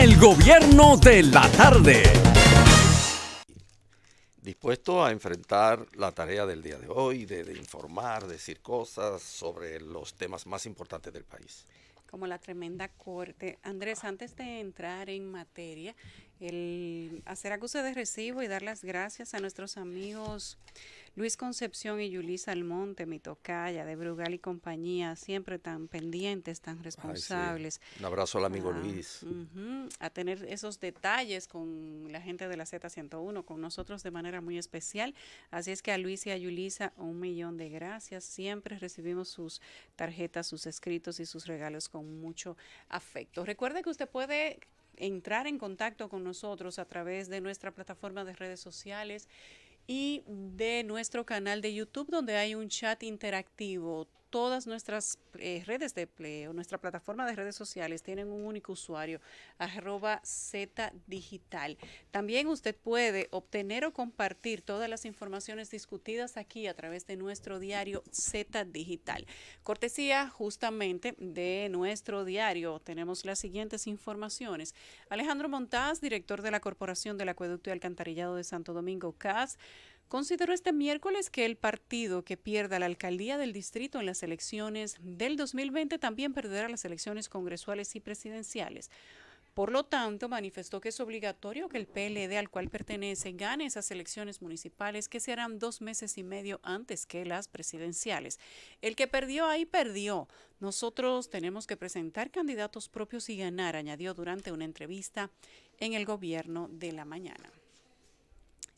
El gobierno de la tarde. Dispuesto a enfrentar la tarea del día de hoy, de, informar, decir cosas sobre los temas más importantes del país como la tremenda corte. Andrés, antes de entrar en materia, el hacer acuse de recibo y dar las gracias a nuestros amigos Luis Concepción y Yulisa Almonte, mi tocaya, de Brugal y compañía, siempre tan pendientes, tan responsables. Un abrazo al amigo ah, Luis. A tener esos detalles con la gente de la Z101, con nosotros de manera muy especial. Así es que a Luis y a Yulisa, un millón de gracias. Siempre recibimos sus tarjetas, sus escritos y sus regalos con mucho afecto. Recuerde que usted puede entrar en contacto con nosotros a través de nuestra plataforma de redes sociales y de nuestro canal de YouTube donde hay un chat interactivo todas nuestras eh, redes de empleo, nuestra plataforma de redes sociales tienen un único usuario, arroba Z Digital. También usted puede obtener o compartir todas las informaciones discutidas aquí a través de nuestro diario Z Digital. Cortesía justamente de nuestro diario, tenemos las siguientes informaciones. Alejandro Montaz, director de la Corporación del Acueducto y Alcantarillado de Santo Domingo, CAS, consideró este miércoles que el partido que pierda la alcaldía del distrito en las elecciones del 2020 también perderá las elecciones congresuales y presidenciales. Por lo tanto, manifestó que es obligatorio que el PLD al cual pertenece gane esas elecciones municipales que se harán dos meses y medio antes que las presidenciales. El que perdió ahí perdió. Nosotros tenemos que presentar candidatos propios y ganar, añadió durante una entrevista en el gobierno de la mañana.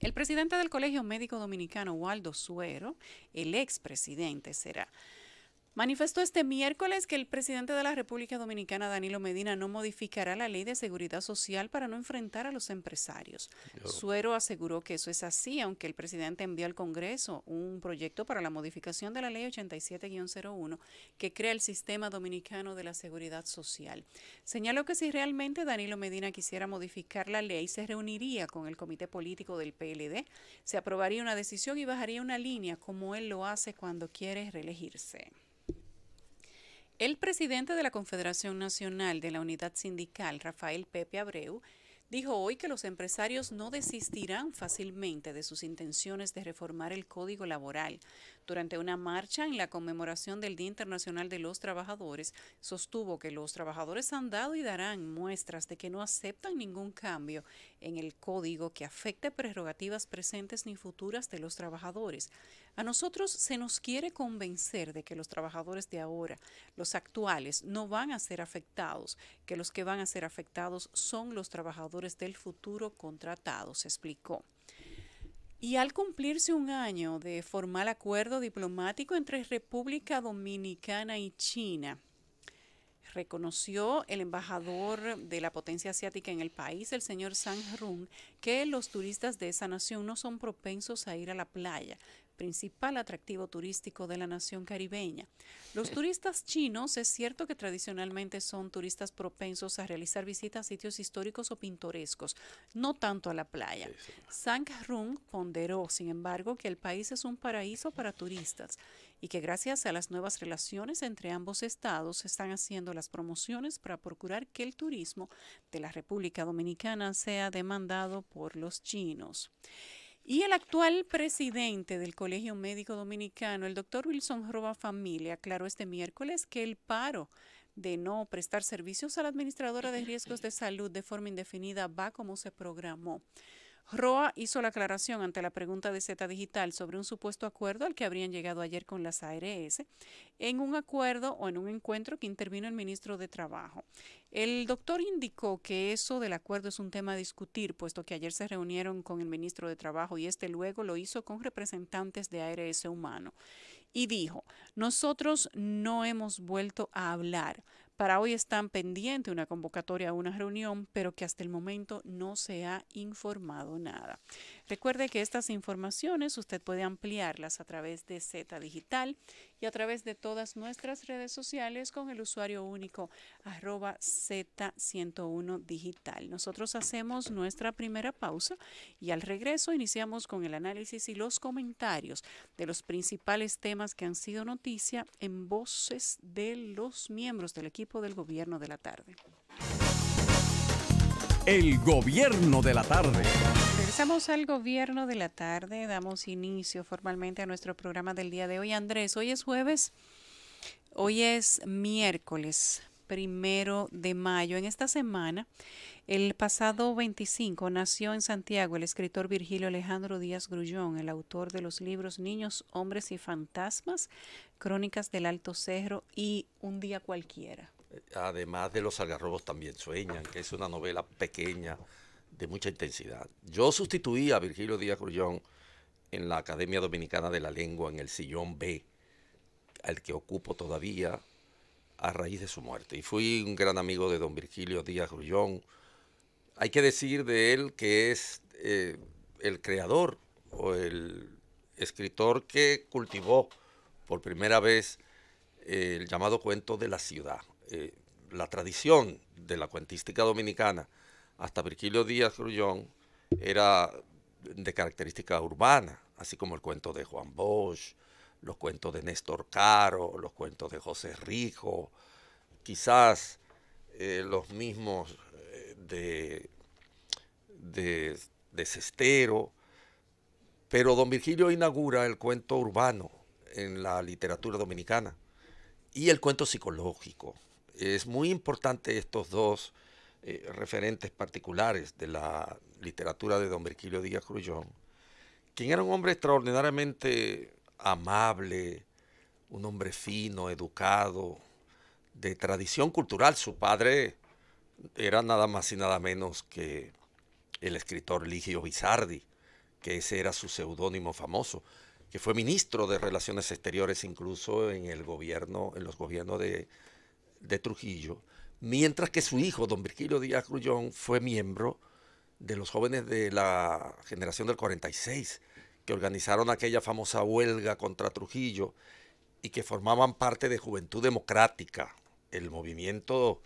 El presidente del Colegio Médico Dominicano, Waldo Suero, el expresidente será manifestó este miércoles que el presidente de la República Dominicana, Danilo Medina, no modificará la ley de seguridad social para no enfrentar a los empresarios. Suero aseguró que eso es así, aunque el presidente envió al Congreso un proyecto para la modificación de la ley 87-01 que crea el sistema dominicano de la seguridad social. Señaló que si realmente Danilo Medina quisiera modificar la ley, se reuniría con el comité político del PLD, se aprobaría una decisión y bajaría una línea como él lo hace cuando quiere reelegirse. El presidente de la Confederación Nacional de la Unidad Sindical, Rafael Pepe Abreu, dijo hoy que los empresarios no desistirán fácilmente de sus intenciones de reformar el código laboral, durante una marcha en la conmemoración del Día Internacional de los Trabajadores, sostuvo que los trabajadores han dado y darán muestras de que no aceptan ningún cambio en el código que afecte prerrogativas presentes ni futuras de los trabajadores. A nosotros se nos quiere convencer de que los trabajadores de ahora, los actuales, no van a ser afectados, que los que van a ser afectados son los trabajadores del futuro contratados, explicó. Y al cumplirse un año de formal acuerdo diplomático entre República Dominicana y China, reconoció el embajador de la potencia asiática en el país, el señor Sang Rung, que los turistas de esa nación no son propensos a ir a la playa, principal atractivo turístico de la nación caribeña. Los turistas chinos es cierto que tradicionalmente son turistas propensos a realizar visitas a sitios históricos o pintorescos, no tanto a la playa. Sang Rung ponderó, sin embargo, que el país es un paraíso para turistas y que gracias a las nuevas relaciones entre ambos estados se están haciendo las promociones para procurar que el turismo de la República Dominicana sea demandado por los chinos. Y el actual presidente del Colegio Médico Dominicano, el doctor Wilson Roba Familia, aclaró este miércoles que el paro de no prestar servicios a la administradora de riesgos de salud de forma indefinida va como se programó. Roa hizo la aclaración ante la pregunta de Z Digital sobre un supuesto acuerdo al que habrían llegado ayer con las ARS en un acuerdo o en un encuentro que intervino el ministro de Trabajo. El doctor indicó que eso del acuerdo es un tema a discutir, puesto que ayer se reunieron con el ministro de Trabajo y este luego lo hizo con representantes de ARS Humano. Y dijo, nosotros no hemos vuelto a hablar, para hoy están pendiente una convocatoria a una reunión, pero que hasta el momento no se ha informado nada. Recuerde que estas informaciones usted puede ampliarlas a través de Z Digital y a través de todas nuestras redes sociales con el usuario único arroba Z101 Digital. Nosotros hacemos nuestra primera pausa y al regreso iniciamos con el análisis y los comentarios de los principales temas que han sido noticia en voces de los miembros del equipo del gobierno de la tarde. El gobierno de la tarde. Regresamos al gobierno de la tarde, damos inicio formalmente a nuestro programa del día de hoy. Andrés, hoy es jueves, hoy es miércoles, primero de mayo. En esta semana, el pasado 25, nació en Santiago el escritor Virgilio Alejandro Díaz Grullón, el autor de los libros Niños, Hombres y Fantasmas, Crónicas del Alto Cerro y Un Día Cualquiera además de Los Algarrobos también sueñan, que es una novela pequeña de mucha intensidad. Yo sustituí a Virgilio Díaz Grullón en la Academia Dominicana de la Lengua, en el sillón B, al que ocupo todavía a raíz de su muerte. Y fui un gran amigo de don Virgilio Díaz Grullón. Hay que decir de él que es eh, el creador o el escritor que cultivó por primera vez eh, el llamado cuento de la ciudad, eh, la tradición de la cuentística dominicana hasta Virgilio Díaz Grullón era de característica urbana, así como el cuento de Juan Bosch, los cuentos de Néstor Caro, los cuentos de José Rijo, quizás eh, los mismos eh, de, de, pero don Virgilio inaugura el cuento urbano en la literatura dominicana y el cuento psicológico, es muy importante estos dos eh, referentes particulares de la literatura de don Virgilio Díaz cruyón quien era un hombre extraordinariamente amable, un hombre fino, educado, de tradición cultural. Su padre era nada más y nada menos que el escritor Ligio Bizardi, que ese era su seudónimo famoso, que fue ministro de Relaciones Exteriores incluso en el gobierno, en los gobiernos de de Trujillo, mientras que su hijo, don Virgilio Díaz Grullón, fue miembro de los jóvenes de la generación del 46, que organizaron aquella famosa huelga contra Trujillo y que formaban parte de Juventud Democrática, el movimiento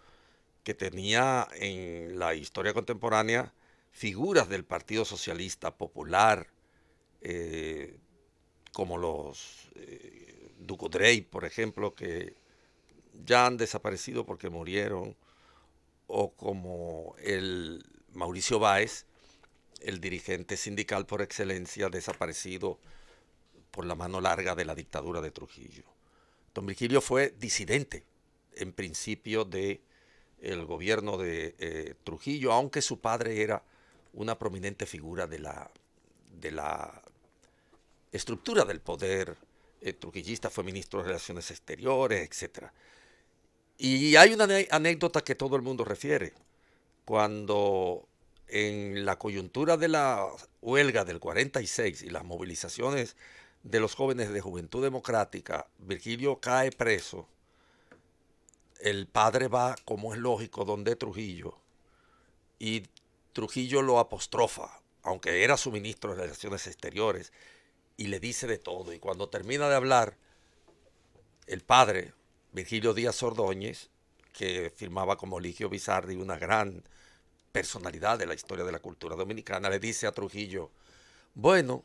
que tenía en la historia contemporánea figuras del Partido Socialista Popular, eh, como los eh, Duco Drey, por ejemplo, que ya han desaparecido porque murieron, o como el Mauricio Báez, el dirigente sindical por excelencia desaparecido por la mano larga de la dictadura de Trujillo. Don Virgilio fue disidente en principio de gobierno de eh, Trujillo, aunque su padre era una prominente figura de la, de la estructura del poder eh, trujillista, fue ministro de Relaciones Exteriores, etc. Y hay una anécdota que todo el mundo refiere. Cuando en la coyuntura de la huelga del 46 y las movilizaciones de los jóvenes de Juventud Democrática, Virgilio cae preso. El padre va, como es lógico, donde Trujillo. Y Trujillo lo apostrofa, aunque era su ministro de Relaciones Exteriores, y le dice de todo. Y cuando termina de hablar, el padre Virgilio Díaz Ordóñez, que firmaba como Ligio Bizarri, una gran personalidad de la historia de la cultura dominicana, le dice a Trujillo, bueno,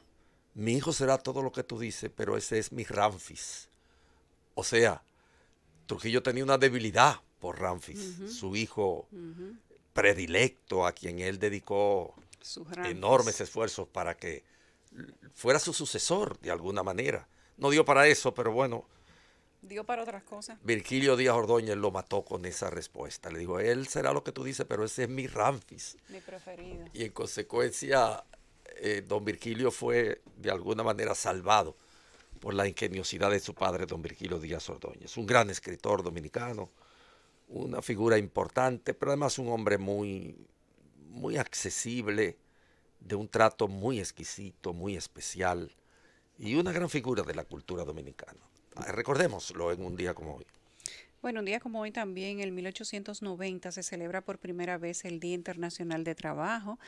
mi hijo será todo lo que tú dices, pero ese es mi Ramfis. O sea, Trujillo tenía una debilidad por Ramfis, su hijo predilecto a quien él dedicó enormes esfuerzos para que fuera su sucesor de alguna manera. No dio para eso, pero bueno, Dio para otras cosas. Virgilio Díaz Ordóñez lo mató con esa respuesta. Le digo, él será lo que tú dices, pero ese es mi Ramfis. Mi preferido. Y en consecuencia, eh, don Virgilio fue de alguna manera salvado por la ingeniosidad de su padre, don Virgilio Díaz Ordóñez. Un gran escritor dominicano, una figura importante, pero además un hombre muy, muy accesible, de un trato muy exquisito, muy especial y una gran figura de la cultura dominicana. Ah, recordémoslo en un día como hoy. Bueno, un día como hoy también, en 1890, se celebra por primera vez el Día Internacional de Trabajo,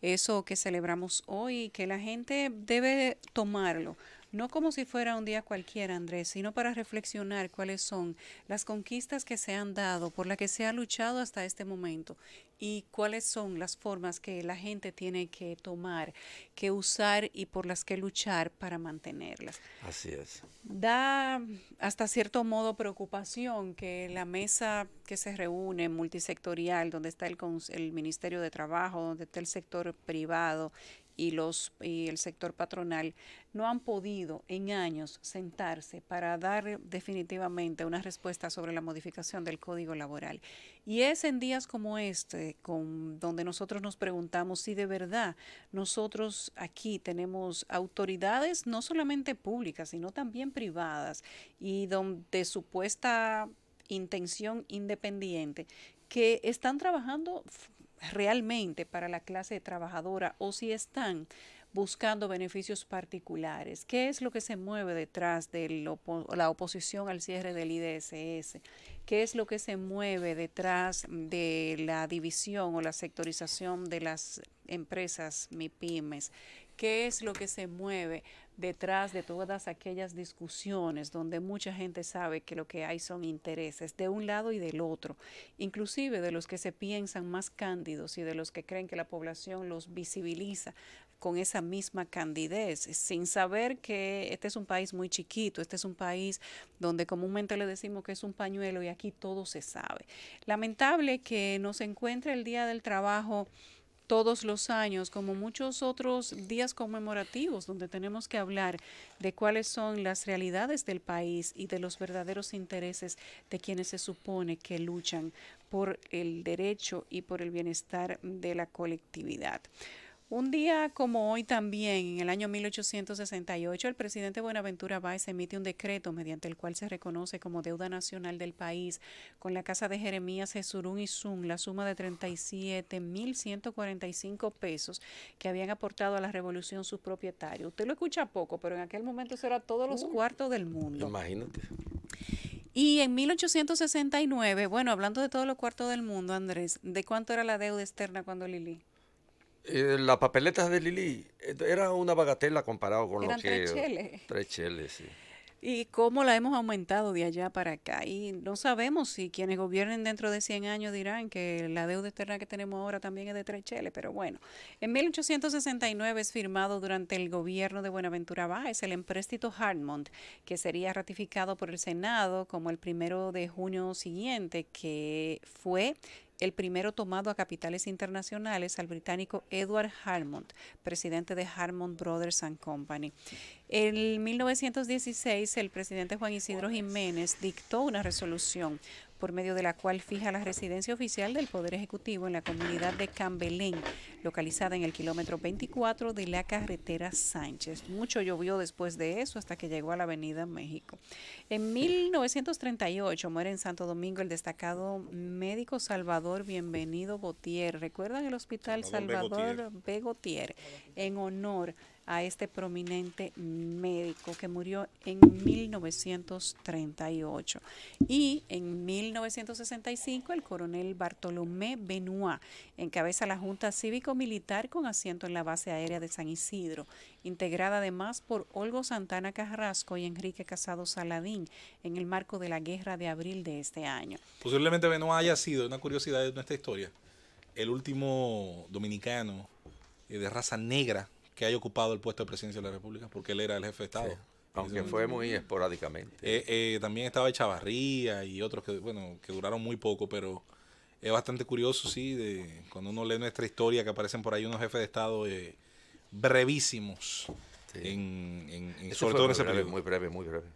eso que celebramos hoy, que la gente debe tomarlo no como si fuera un día cualquiera, Andrés, sino para reflexionar cuáles son las conquistas que se han dado, por las que se ha luchado hasta este momento y cuáles son las formas que la gente tiene que tomar, que usar y por las que luchar para mantenerlas. Así es. Da hasta cierto modo preocupación que la mesa que se reúne multisectorial, donde está el, el Ministerio de Trabajo, donde está el sector privado, y, los, y el sector patronal no han podido en años sentarse para dar definitivamente una respuesta sobre la modificación del código laboral. Y es en días como este con, donde nosotros nos preguntamos si de verdad nosotros aquí tenemos autoridades no solamente públicas, sino también privadas y donde supuesta intención independiente que están trabajando realmente para la clase trabajadora o si están buscando beneficios particulares. ¿Qué es lo que se mueve detrás de la oposición al cierre del IDSS? ¿Qué es lo que se mueve detrás de la división o la sectorización de las empresas MIPIMES? qué es lo que se mueve detrás de todas aquellas discusiones donde mucha gente sabe que lo que hay son intereses de un lado y del otro, inclusive de los que se piensan más cándidos y de los que creen que la población los visibiliza con esa misma candidez, sin saber que este es un país muy chiquito, este es un país donde comúnmente le decimos que es un pañuelo y aquí todo se sabe. Lamentable que nos encuentre el Día del Trabajo todos los años, como muchos otros días conmemorativos, donde tenemos que hablar de cuáles son las realidades del país y de los verdaderos intereses de quienes se supone que luchan por el derecho y por el bienestar de la colectividad. Un día como hoy también, en el año 1868, el presidente Buenaventura Báez emite un decreto mediante el cual se reconoce como deuda nacional del país con la Casa de Jeremías Jesurún y Sun la suma de 37.145 pesos que habían aportado a la revolución sus propietarios. Usted lo escucha poco, pero en aquel momento eso era todos los uh, cuartos del mundo. Imagínate. Y en 1869, bueno, hablando de todos los cuartos del mundo, Andrés, ¿de cuánto era la deuda externa cuando Lili? Eh, las papeletas de Lili eh, era una bagatela comparado con lo que... Tres cheles. Y cómo la hemos aumentado de allá para acá. Y no sabemos si quienes gobiernen dentro de 100 años dirán que la deuda externa que tenemos ahora también es de tres cheles. Pero bueno, en 1869 es firmado durante el gobierno de Buenaventura Báez el empréstito Hartmont, que sería ratificado por el Senado como el primero de junio siguiente, que fue el primero tomado a capitales internacionales al británico Edward Harmond, presidente de Harmond Brothers and Company. En 1916, el presidente Juan Isidro Jiménez dictó una resolución por medio de la cual fija la residencia oficial del Poder Ejecutivo en la comunidad de Cambelén, localizada en el kilómetro 24 de la carretera Sánchez. Mucho llovió después de eso hasta que llegó a la avenida México. En 1938 muere en Santo Domingo el destacado médico Salvador Bienvenido Gautier. ¿Recuerdan el Hospital Salvador, Salvador B. Gautier? En honor a este prominente médico que murió en 1938. Y en 1965 el coronel Bartolomé Benoit encabeza la Junta Cívico-Militar con asiento en la base aérea de San Isidro, integrada además por Olgo Santana Carrasco y Enrique Casado Saladín en el marco de la guerra de abril de este año. Posiblemente Benoit haya sido, una curiosidad de nuestra historia, el último dominicano eh, de raza negra que haya ocupado el puesto de presidencia de la República, porque él era el jefe de Estado. Aunque fue muy esporádicamente. Eh, eh, también estaba Echavarría y otros que, bueno, que duraron muy poco, pero es bastante curioso, sí, de, cuando uno lee nuestra historia, que aparecen por ahí unos jefes de Estado eh, brevísimos, en, en, sobre todo Muy breve, muy breve.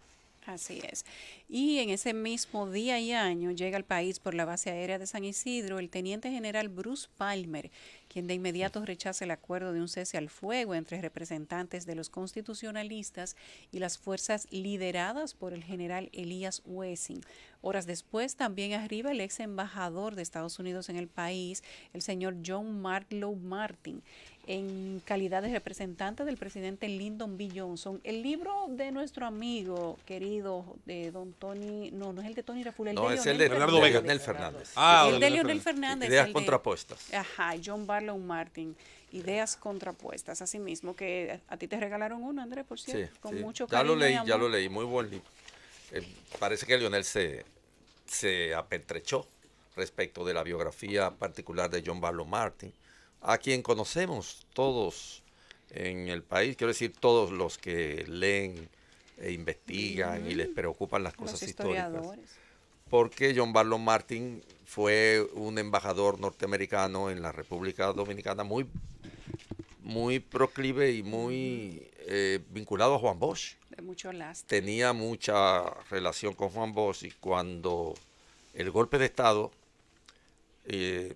Así es. Y en ese mismo día y año llega al país por la base aérea de San Isidro el teniente general Bruce Palmer, quien de inmediato rechaza el acuerdo de un cese al fuego entre representantes de los constitucionalistas y las fuerzas lideradas por el general Elías Wessing. Horas después, también arriba el ex embajador de Estados Unidos en el país, el señor John Marlowe Martin en calidad de representante del presidente Lyndon B. Johnson. El libro de nuestro amigo querido de don Tony, no, no es el de Tony Raful, el no, es el de Fernández. Ah, el de Leonel Fernández. Ideas contrapuestas. Ajá, John Barlow Martin, Ideas Contrapuestas, así mismo, que a ti te regalaron uno, Andrés, por cierto, con mucho cariño. Ya lo leí, ya lo leí, muy buen eh, parece que Lionel se, se apertrechó respecto de la biografía particular de John Barlow Martin, a quien conocemos todos en el país, quiero decir, todos los que leen e investigan y les preocupan las cosas históricas porque John Barlow Martin fue un embajador norteamericano en la República Dominicana muy, muy proclive y muy eh, vinculado a Juan Bosch. De mucho lastre. Tenía mucha relación con Juan Bosch y cuando el golpe de Estado, eh,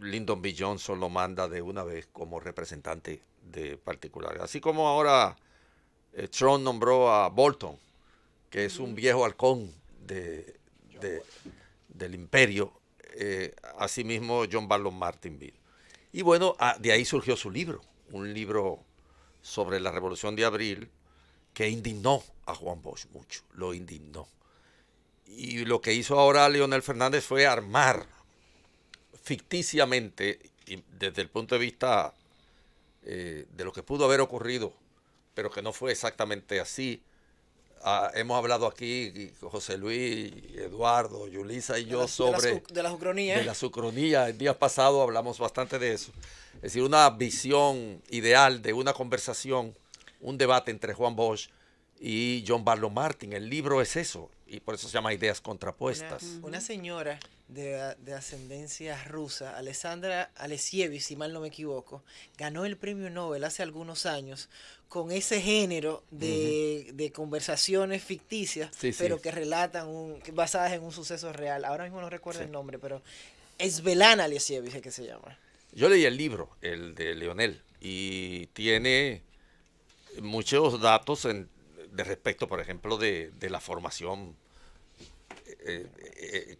Lyndon B. Johnson lo manda de una vez como representante de particulares. Así como ahora eh, Trump nombró a Bolton, que es un viejo halcón de del imperio, eh, asimismo John Barlow Martinville. Y bueno, ah, de ahí surgió su libro, un libro sobre la Revolución de Abril que indignó a Juan Bosch mucho, lo indignó. Y lo que hizo ahora Leonel Fernández fue armar ficticiamente, desde el punto de vista eh, de lo que pudo haber ocurrido, pero que no fue exactamente así, Ah, hemos hablado aquí, José Luis, Eduardo, Yulisa y yo sobre... De la, sucronía. De la sucronía. El día pasado hablamos bastante de eso. Es decir, una visión ideal de una conversación, un debate entre Juan Bosch y John Barlow Martin. El libro es eso y por eso se llama ideas contrapuestas. Una, señora de, ascendencia rusa, Alessandra Alesievich, si mal no me equivoco, ganó el premio Nobel hace algunos años con ese género de, de conversaciones ficticias, pero que relatan basadas en un suceso real. Ahora mismo no recuerdo el nombre, pero es Belana es que se llama. Yo leí el libro, el de Leonel, y tiene muchos datos de respecto, por ejemplo, de, de la formación eh,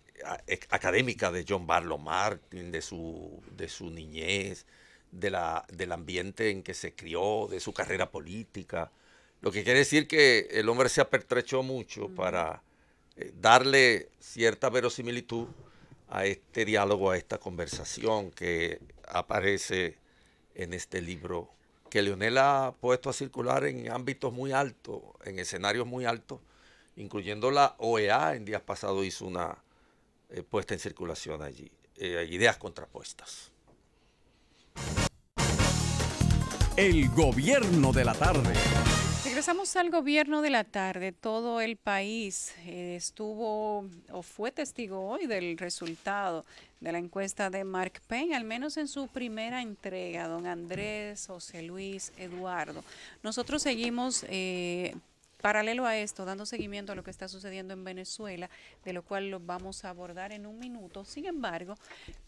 eh, académica de John Barlow Martin, de su, de su niñez, de la, del ambiente en que se crió, de su carrera política. Lo que quiere decir que el hombre se apertrechó mucho para eh, darle cierta verosimilitud a este diálogo, a esta conversación que aparece en este libro que Leonel ha puesto a circular en ámbitos muy altos, en escenarios muy altos, incluyendo la OEA en días pasados hizo una eh, puesta en circulación allí. Eh, ideas contrapuestas. El gobierno de la tarde. Regresamos al gobierno de la tarde. Todo el país eh, estuvo o fue testigo hoy del resultado de la encuesta de Mark Payne, al menos en su primera entrega, don Andrés, José Luis, Eduardo. Nosotros seguimos eh, Paralelo a esto, dando seguimiento a lo que está sucediendo en Venezuela, de lo cual lo vamos a abordar en un minuto. Sin embargo,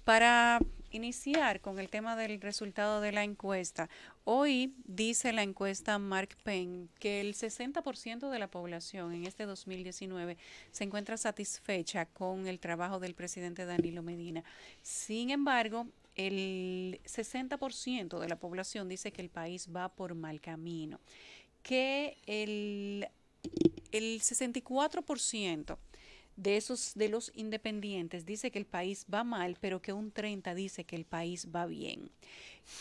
para iniciar con el tema del resultado de la encuesta, hoy dice la encuesta Mark Penn que el 60% de la población en este 2019 se encuentra satisfecha con el trabajo del presidente Danilo Medina. Sin embargo, el 60% de la población dice que el país va por mal camino que el, el 64% de esos de los independientes dice que el país va mal, pero que un 30 dice que el país va bien.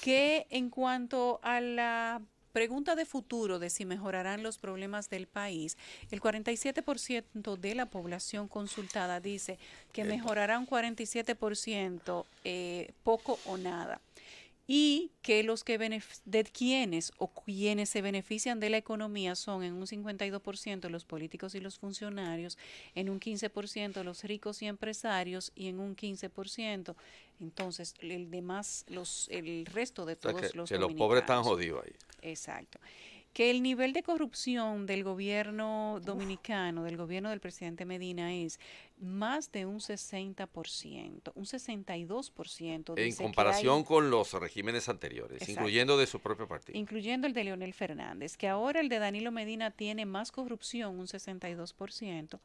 Que en cuanto a la pregunta de futuro de si mejorarán los problemas del país, el 47% de la población consultada dice que mejorará un 47% eh, poco o nada y que los que de quienes o quienes se benefician de la economía son en un 52% los políticos y los funcionarios, en un 15% los ricos y empresarios y en un 15% entonces el demás los el resto de todos los los pobres están jodidos ahí. Exacto que el nivel de corrupción del gobierno dominicano, del gobierno del presidente Medina, es más de un 60%, un 62%. En comparación con los regímenes anteriores, incluyendo de su propio partido. Incluyendo el de Leonel Fernández, que ahora el de Danilo Medina tiene más corrupción, un 62%,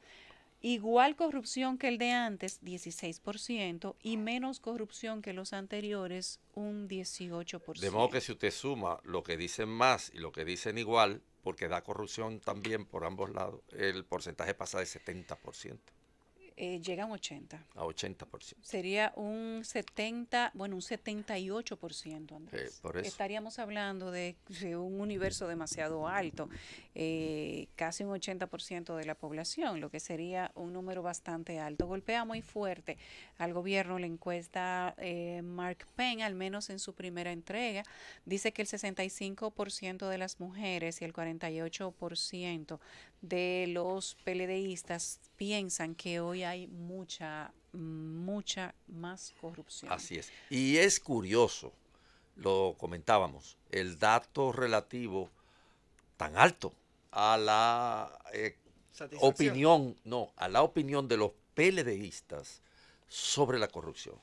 igual corrupción que el de antes, 16%, y menos corrupción que los anteriores, un 18%. De modo que si usted suma lo que dicen más y lo que dicen igual, porque da corrupción también por ambos lados, el porcentaje pasa de 70% eh, llega a un 80. A 80%. Sería un 70, bueno, un 78%, Andrés. Eh, Estaríamos hablando de, un universo demasiado alto, eh, casi un 80% de la población, lo que sería un número bastante alto. Golpea muy fuerte al gobierno la encuesta eh, Mark Penn, al menos en su primera entrega, dice que el 65% de las mujeres y el 48% de los PLDistas piensan que hoy hay mucha, mucha más corrupción. Así es. Y es curioso, lo comentábamos, el dato relativo tan alto a la eh, opinión, no, a la opinión de los PLDistas sobre la corrupción,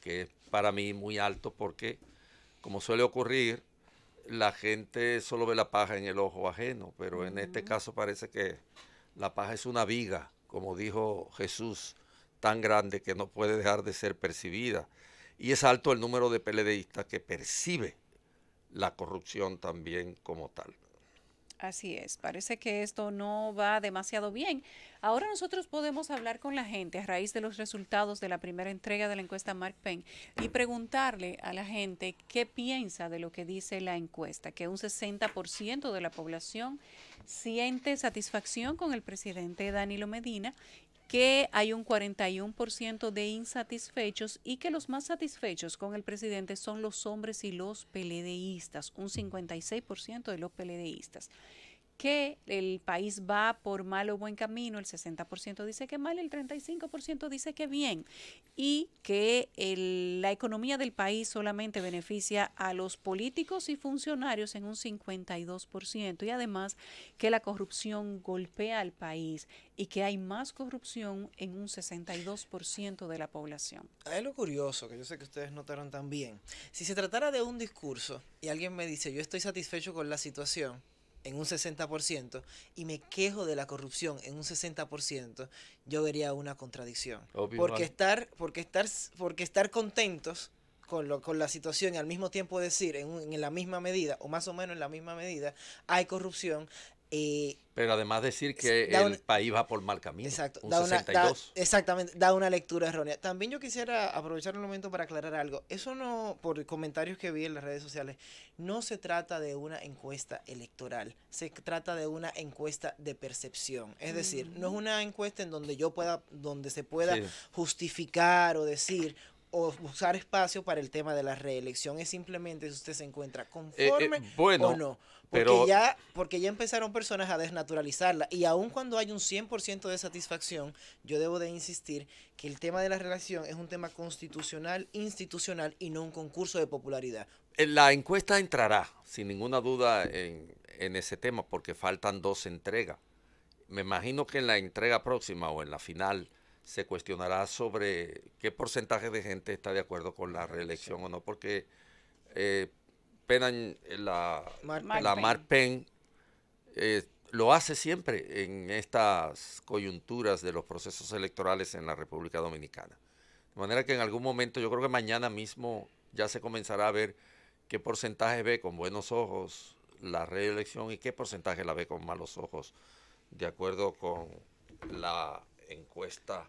que es para mí muy alto porque, como suele ocurrir, la gente solo ve la paja en el ojo ajeno, pero en este caso parece que la paja es una viga, como dijo Jesús, tan grande que no puede dejar de ser percibida. Y es alto el número de peledeístas que percibe la corrupción también como tal. Así es, parece que esto no va demasiado bien. Ahora nosotros podemos hablar con la gente a raíz de los resultados de la primera entrega de la encuesta Mark Penn y preguntarle a la gente qué piensa de lo que dice la encuesta, que un 60% de la población siente satisfacción con el presidente Danilo Medina que hay un 41% de insatisfechos y que los más satisfechos con el presidente son los hombres y los peledeístas, un 56% de los peledeístas que el país va por mal o buen camino, el 60% dice que mal, el 35% dice que bien, y que la economía del país solamente beneficia a los políticos y funcionarios en un 52%, y además que la corrupción golpea al país y que hay más corrupción en un 62% de la población. Es lo curioso, que yo sé que ustedes notaron también. Si se tratara de un discurso y alguien me dice, yo estoy satisfecho con la situación, en un 60% y me quejo de la corrupción en un 60%, yo vería una contradicción. porque, estar, porque, estar, porque estar contentos con, lo, con, la situación y al mismo tiempo decir en, en, la misma medida, o más o menos en la misma medida, hay corrupción, eh, Pero además decir que el país va por mal camino. un 62. exactamente, da una lectura errónea. También yo quisiera aprovechar el momento para aclarar algo. Eso no, por comentarios que vi en las redes sociales, no se trata de una encuesta electoral, se trata de una encuesta de percepción. Es decir, no es una encuesta en donde yo pueda, donde se pueda justificar o decir, o usar espacio para el tema de la reelección es simplemente si usted se encuentra eh, eh, conforme o no. Porque, ya, porque ya empezaron personas a desnaturalizarla. Y aun cuando hay un 100% de satisfacción, yo debo de insistir que el tema de la reelección es un tema constitucional, institucional y no un concurso de popularidad. Eh, la encuesta entrará, sin ninguna duda, en ese tema, porque faltan dos entregas. Me imagino que en la entrega próxima o en la final se cuestionará sobre qué porcentaje de gente está de acuerdo con la reelección o no, porque eh, eh, la, Mar Pen. Eh, lo hace siempre en estas coyunturas de los procesos electorales en la República Dominicana. De manera que en algún momento, yo creo que mañana mismo ya se comenzará a ver qué porcentaje ve con buenos ojos la reelección y qué porcentaje la ve con malos ojos, de acuerdo con la encuesta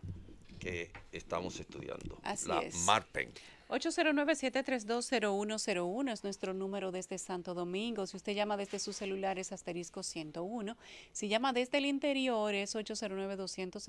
que estamos estudiando, la es. MARPEN. 809 732 es nuestro número desde Santo Domingo. Si usted llama desde su celular es asterisco 101. Si llama desde el interior es 809 200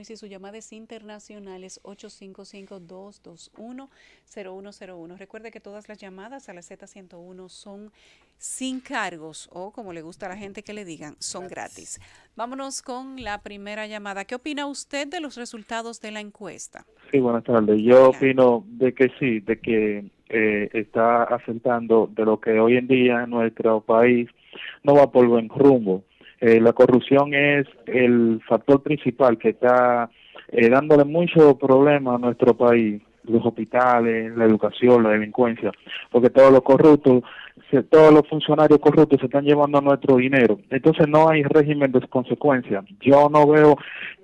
Y si su llamada es internacional es 855-221-0101. Recuerde que todas las llamadas a la Z101 son sin cargos o como le gusta a la gente que le digan, son gratis. Vámonos con la primera llamada. ¿Qué opina usted de los resultados de la encuesta? Sí, buenas tardes. Yo opino de que sí, de que eh, está afectando de lo que hoy en día nuestro país no va por buen rumbo. Eh, la corrupción es el factor principal que está eh, dándole mucho problema a nuestro país los hospitales, la educación, la delincuencia, porque todos los corruptos, todos los funcionarios corruptos se están llevando nuestro dinero. Entonces no hay régimen de consecuencia. Yo no veo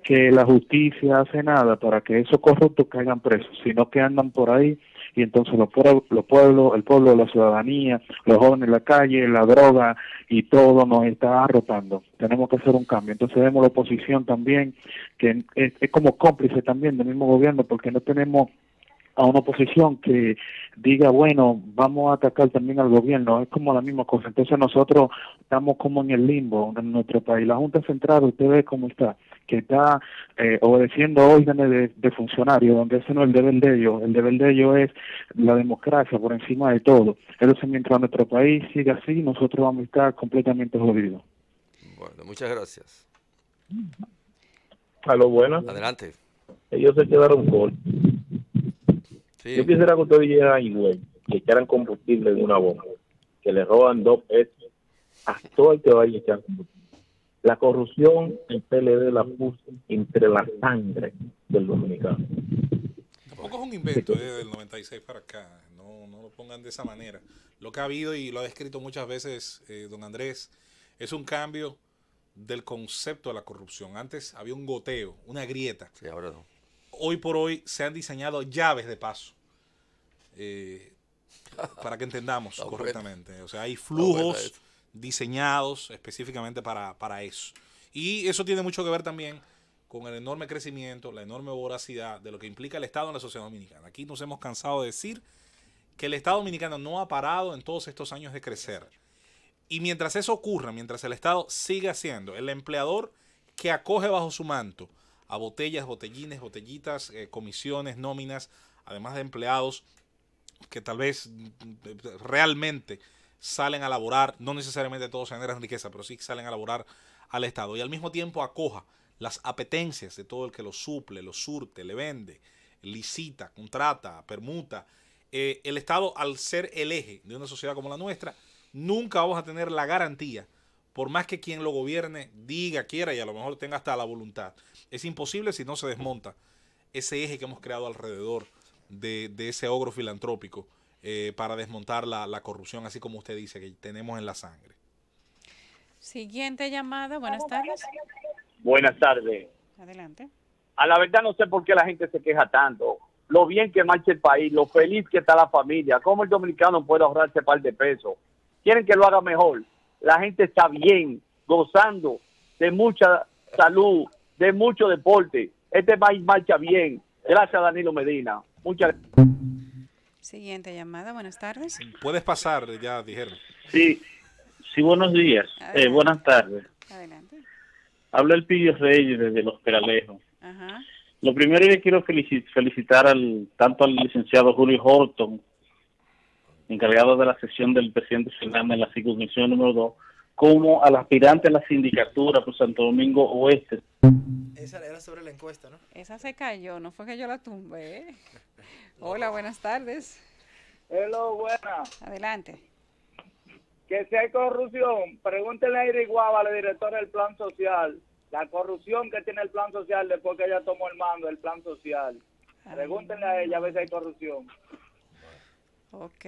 que la justicia hace nada para que esos corruptos caigan presos, sino que andan por ahí y entonces los, pueblos, los pueblos, el pueblo, la ciudadanía, los jóvenes en la calle, la droga y todo nos está arrotando. Tenemos que hacer un cambio. Entonces vemos la oposición también, que es como cómplice también del mismo gobierno, porque no tenemos a una oposición que diga, bueno, vamos a atacar también al gobierno, es como la misma cosa. Entonces nosotros estamos como en el limbo en nuestro país. La Junta Central, usted ve cómo está, que está eh, obedeciendo órdenes de, de, funcionarios, donde ese no es el deber de ellos, el deber de ellos es la democracia por encima de todo. Entonces mientras nuestro país siga así, nosotros vamos a estar completamente jodidos. Bueno, muchas gracias. A lo bueno. Adelante. Ellos se quedaron gol yo quisiera que ustedes llegaran igual que echaran combustible en una bomba, que le roban dos pesos a todo el que vaya a echar combustible. La corrupción, el PLD la puso entre la sangre del dominicano. Tampoco es un invento desde el 96 para acá, no, no lo pongan de esa manera. Lo que ha habido y lo ha descrito muchas veces eh, don Andrés, es un cambio del concepto de la corrupción. Antes había un goteo, una grieta. Sí, ahora no hoy por hoy se han diseñado llaves de paso. Eh, para que entendamos correctamente. Pues. O sea, hay pues, flujos diseñados específicamente para, para eso. Y eso tiene mucho que ver también con el enorme crecimiento, la enorme voracidad de lo que implica el Estado en la sociedad dominicana. Aquí nos hemos cansado de decir que el Estado dominicano no ha parado en todos estos años de crecer. Y mientras eso ocurra, mientras el Estado siga siendo el empleador que acoge bajo su manto a botellas, botellines, botellitas, eh, comisiones, nóminas, además de empleados que tal vez mm, mm, eh, realmente salen a laborar, no necesariamente todos generan riqueza, pero sí salen a laborar al Estado y al mismo tiempo acoja las apetencias de todo el que lo suple, lo surte, le vende, licita, contrata, permuta. Eh, el Estado, al ser el eje de una sociedad como la nuestra, nunca vamos a tener la garantía por más que quien lo gobierne diga, quiera y a lo mejor tenga hasta la voluntad. Es imposible si no se desmonta ese eje que hemos creado alrededor de, ese ogro filantrópico eh, para desmontar la, corrupción, así como usted dice, que tenemos en la sangre. Siguiente llamada, buenas tardes. Buenas tardes. Adelante. A la verdad no sé por qué la gente se queja tanto. Lo bien que marcha el país, lo feliz que está la familia, cómo el dominicano puede ahorrarse par de pesos. Quieren que lo haga mejor la gente está bien, gozando de mucha salud, de mucho deporte. Este país marcha bien. Gracias, Danilo Medina. Muchas gracias. Siguiente llamada, buenas tardes. Puedes pasar, ya dijeron. Sí, sí, buenos días. Eh, buenas tardes. Adelante. Habla el Pillo Reyes desde Los Peralejos. Lo primero que quiero felicitar al, tanto al licenciado Julio Horton encargado de la sesión del presidente Fernández en la circunscripción número 2, como al aspirante a la sindicatura por Santo Domingo Oeste. Esa era sobre la encuesta, ¿no? Esa se cayó, no fue que yo la tumbé. Hola, buenas tardes. hola, buenas. Adelante. Que si hay corrupción, pregúntenle a Iriguaba, la directora del Plan Social, la corrupción que tiene el Plan Social después que ella tomó el mando del Plan Social. Pregúntenle a ella a ver si hay corrupción. Ok.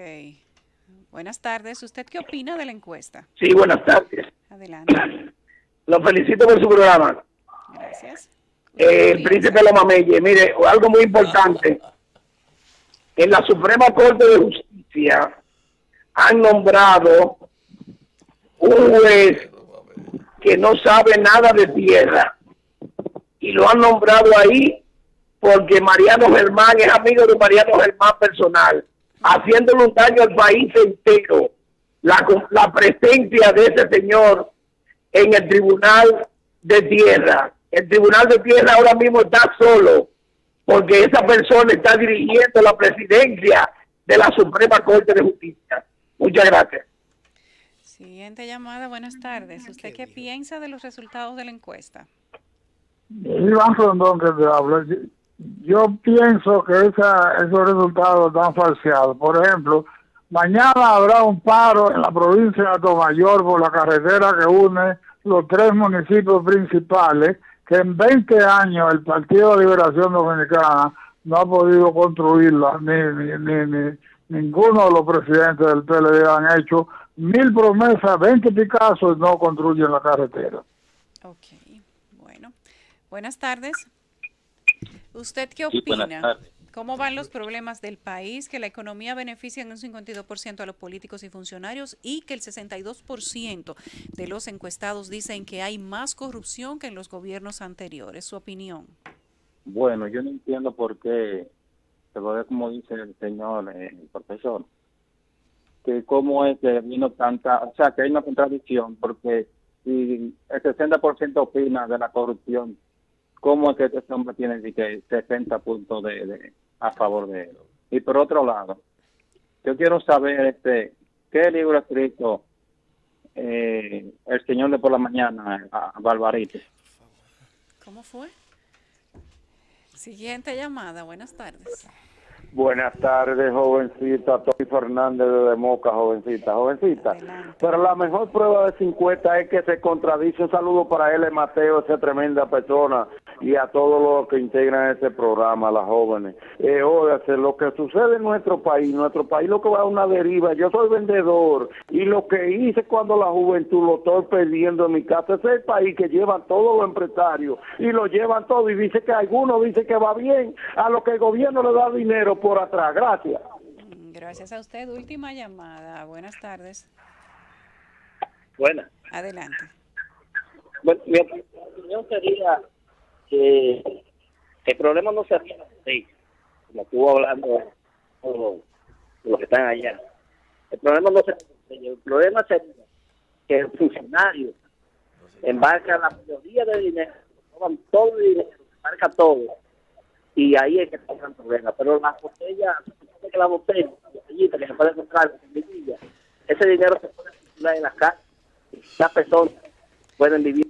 Buenas tardes. ¿Usted qué opina de la encuesta? Sí, buenas tardes. Adelante. Lo felicito por su programa. Gracias. Eh, el príncipe Lomamelle, mire, algo muy importante. En la Suprema Corte de Justicia han nombrado un juez que no sabe nada de tierra y lo han nombrado ahí porque Mariano Germán es amigo de Mariano Germán personal haciéndole un daño al país entero. La, la presencia de ese señor en el Tribunal de Tierra. El Tribunal de Tierra ahora mismo está solo porque esa persona está dirigiendo la presidencia de la Suprema Corte de Justicia. Muchas gracias. Siguiente llamada, buenas tardes. ¿Usted qué, piensa de los resultados de la encuesta? Iván yo pienso que esa, esos resultados están falseados. Por ejemplo, mañana habrá un paro en la provincia de Mayor por la carretera que une los tres municipios principales que en 20 años el Partido de Liberación Dominicana no ha podido construirla, ni, ni, ninguno de los presidentes del PLD han hecho mil promesas, 20 Picassos no construyen la carretera. Ok, bueno. Buenas tardes. ¿Usted qué opina? ¿Cómo van los problemas del país? Que la economía beneficia en un 52% a los políticos y funcionarios y que el 62% de los encuestados dicen que hay más corrupción que en los gobiernos anteriores. ¿Su opinión? Bueno, yo no entiendo por qué, Pero lo como dice el señor eh, el profesor, que cómo es que vino tanta, o sea, que hay una contradicción, porque si el 60% opina de la corrupción, cómo es que este hombre tiene que 60 puntos de, a favor de él. Y por otro lado, yo quiero saber este qué libro ha escrito eh, el señor de por la mañana a, ¿Cómo fue? Siguiente llamada, buenas tardes. Buenas tardes, jovencita. Tony Fernández de Moca, jovencita. Jovencita. Pero la mejor prueba de 50 es que se contradice. Un saludo para él, Mateo, esa tremenda persona y a todos los que integran este programa, las jóvenes. Eh, lo que sucede en nuestro país, nuestro país lo que va a una deriva, yo soy vendedor y lo que hice cuando la juventud lo estoy perdiendo en mi casa, es el país que llevan todos los empresarios y lo llevan todo y dice que algunos dice que va bien, a lo que el gobierno le da dinero por atrás. Gracias. Gracias a usted. Última llamada. Buenas tardes. Buenas. Adelante. mi opinión sería que el problema no se atiende como estuvo hablando de los que están allá. El problema no se el problema es que el funcionario embarca la mayoría de dinero, toman todo el dinero, embarca todo, y ahí es que está el problema. Pero las botellas, que la botella, la botellita que se puede encontrar la ese dinero se puede circular en las casas, las personas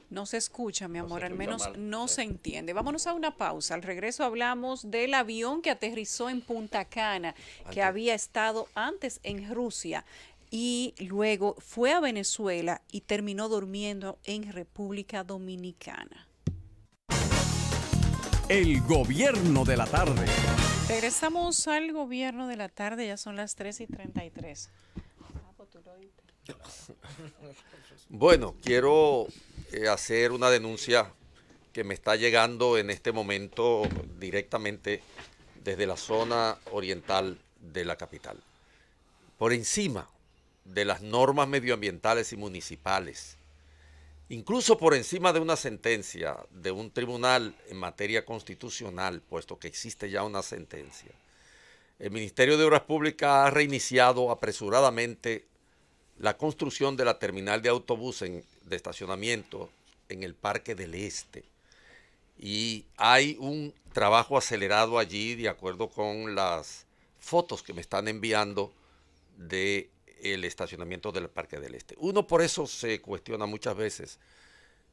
no se escucha, mi amor, al menos no se entiende. Vámonos a una pausa. Al regreso hablamos del avión que aterrizó en Punta Cana, que había estado antes en Rusia y luego fue a Venezuela y terminó durmiendo en República Dominicana. El gobierno de la tarde. Regresamos al gobierno de la tarde, ya son las 3 y 33. Bueno, quiero eh, hacer una denuncia que me está llegando en este momento directamente desde la zona oriental de la capital. Por encima de las normas medioambientales y municipales, incluso por encima de una sentencia de un tribunal en materia constitucional, puesto que existe ya una sentencia, el Ministerio de Obras Públicas ha reiniciado apresuradamente la construcción de la terminal de autobús de estacionamiento en el Parque del Este. Y hay un trabajo acelerado allí, de acuerdo con las fotos que me están enviando del el estacionamiento del Parque del Este. Uno por eso se cuestiona muchas veces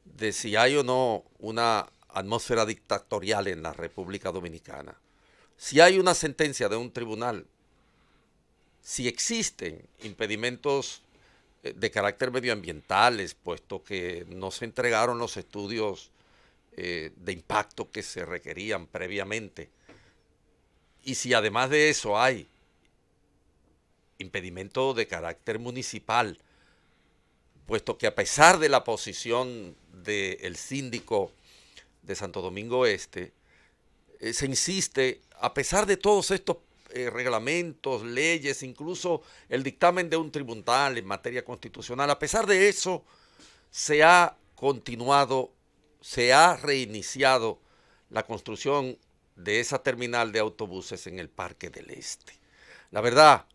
de si hay o no una atmósfera dictatorial en la República Dominicana. Si hay una sentencia de un tribunal, si existen impedimentos eh, de carácter medioambientales, puesto que no se entregaron los estudios eh, de impacto que se requerían previamente. Y si además de eso hay impedimento de carácter municipal, puesto que a pesar de la posición del síndico de Santo Domingo Este, eh, se insiste, a pesar de todos estos eh, reglamentos, leyes, incluso el dictamen de un tribunal en materia constitucional. A pesar de eso, se ha continuado, se ha reiniciado la construcción de esa terminal de autobuses en el Parque del Este. La verdad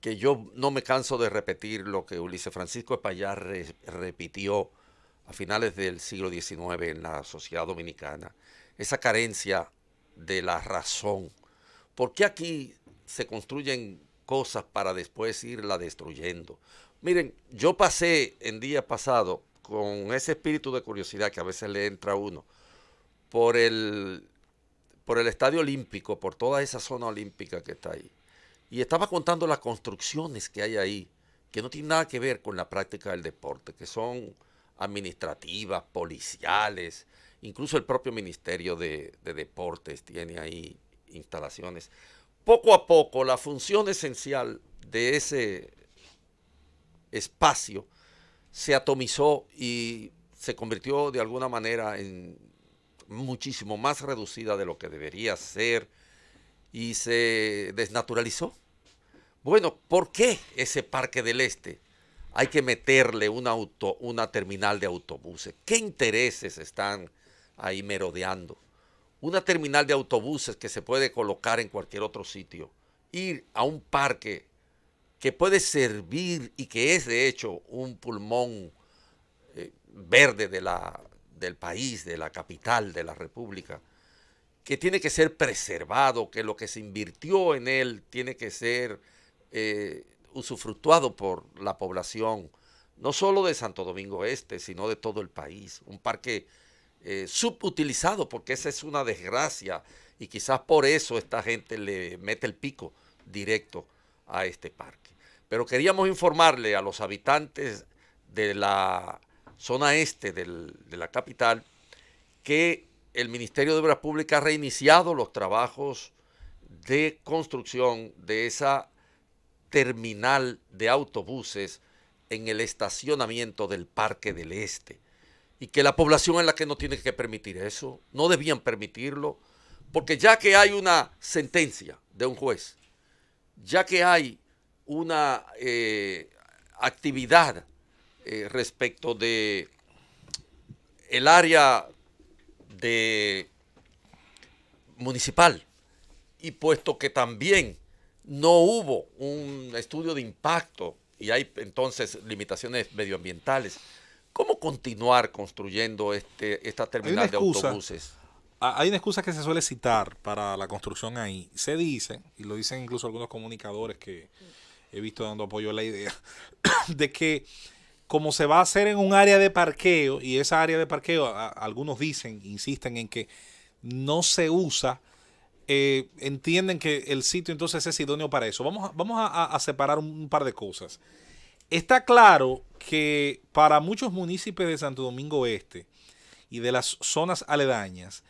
que yo no me canso de repetir lo que Ulises Francisco Espaillá repitió a finales del siglo XIX en la sociedad dominicana, esa carencia de la razón ¿Por qué aquí se construyen cosas para después irla destruyendo? Miren, yo pasé en día pasado con ese espíritu de curiosidad que a veces le entra a uno por el, por el Estadio Olímpico, por toda esa zona olímpica que está ahí. Y estaba contando las construcciones que hay ahí, que no tienen nada que ver con la práctica del deporte, que son administrativas, policiales, incluso el propio Ministerio de Deportes tiene ahí instalaciones. Poco a poco, la función esencial de ese espacio se atomizó y se convirtió de alguna manera en muchísimo más reducida de lo que debería ser y se desnaturalizó. Bueno, ¿por qué ese Parque del Este? Hay que meterle una, auto, una terminal de autobuses. ¿Qué intereses están ahí merodeando? una terminal de autobuses que se puede colocar en cualquier otro sitio, ir a un parque que puede servir y que es de hecho un pulmón eh, verde de la, del país, de la capital de la República, que tiene que ser preservado, que lo que se invirtió en él tiene que ser eh, usufructuado por la población, no solo de Santo Domingo Este, sino de todo el país. Un parque eh, subutilizado, porque esa es una desgracia y quizás por eso esta gente le mete el pico directo a este parque. Pero queríamos informarle a los habitantes de la zona este de la capital que el Ministerio de Obras Públicas ha reiniciado los trabajos de construcción de esa terminal de autobuses en el estacionamiento del Parque del Este y que la población es la que no tiene que permitir eso, no debían permitirlo, porque ya que hay una sentencia de un juez, ya que hay una eh, actividad eh, respecto de el área de municipal y puesto que también no hubo un estudio de impacto y hay entonces limitaciones medioambientales ¿Cómo continuar construyendo este, esta terminal de autobuses? Ah, hay una excusa que se suele citar para la construcción ahí. Se dice, y lo dicen incluso algunos comunicadores que he visto dando apoyo a la idea, de que como se va a hacer en un área de parqueo, y esa área de parqueo, algunos dicen, insisten en que no se usa, eh, entienden que el sitio entonces es idóneo para eso. Vamos a, vamos a, separar un par de cosas. Está claro que para muchos municipios de Santo Domingo Este y de las zonas aledañas,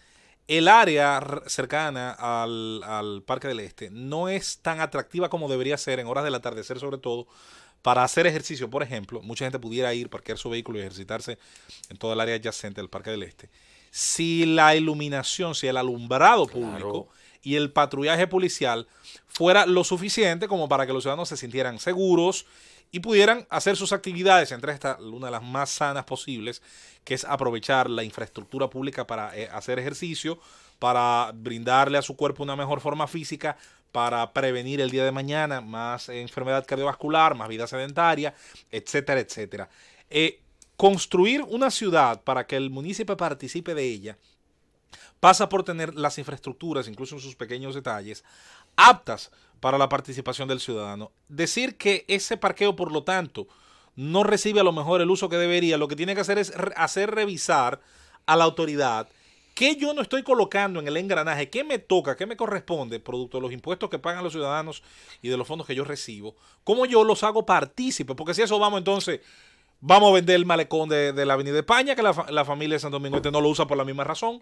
el área cercana al, Parque del Este no es tan atractiva como debería ser en horas del atardecer, sobre todo para hacer ejercicio. Por ejemplo, mucha gente pudiera ir, parquear su vehículo y ejercitarse en toda el área adyacente al Parque del Este. Si la iluminación, si el alumbrado público y el patrullaje policial fuera lo suficiente como para que los ciudadanos se sintieran seguros y pudieran hacer sus actividades entre estas, una de las más sanas posibles, que es aprovechar la infraestructura pública para eh, hacer ejercicio, para brindarle a su cuerpo una mejor forma física, para prevenir el día de mañana más enfermedad cardiovascular, más vida sedentaria, etcétera, etcétera. Eh, construir una ciudad para que el municipio participe de ella pasa por tener las infraestructuras, incluso en sus pequeños detalles, aptas para la participación del ciudadano. Decir que ese parqueo, por lo tanto, no recibe a lo mejor el uso que debería, lo que tiene que hacer es hacer revisar a la autoridad qué yo no estoy colocando en el engranaje, qué me toca, qué me corresponde, producto de los impuestos que pagan los ciudadanos y de los fondos que yo recibo, cómo yo los hago partícipes, porque si eso vamos entonces... Vamos a vender el malecón de, la Avenida de España, que la, familia de San Domingo Este no lo usa por la misma razón,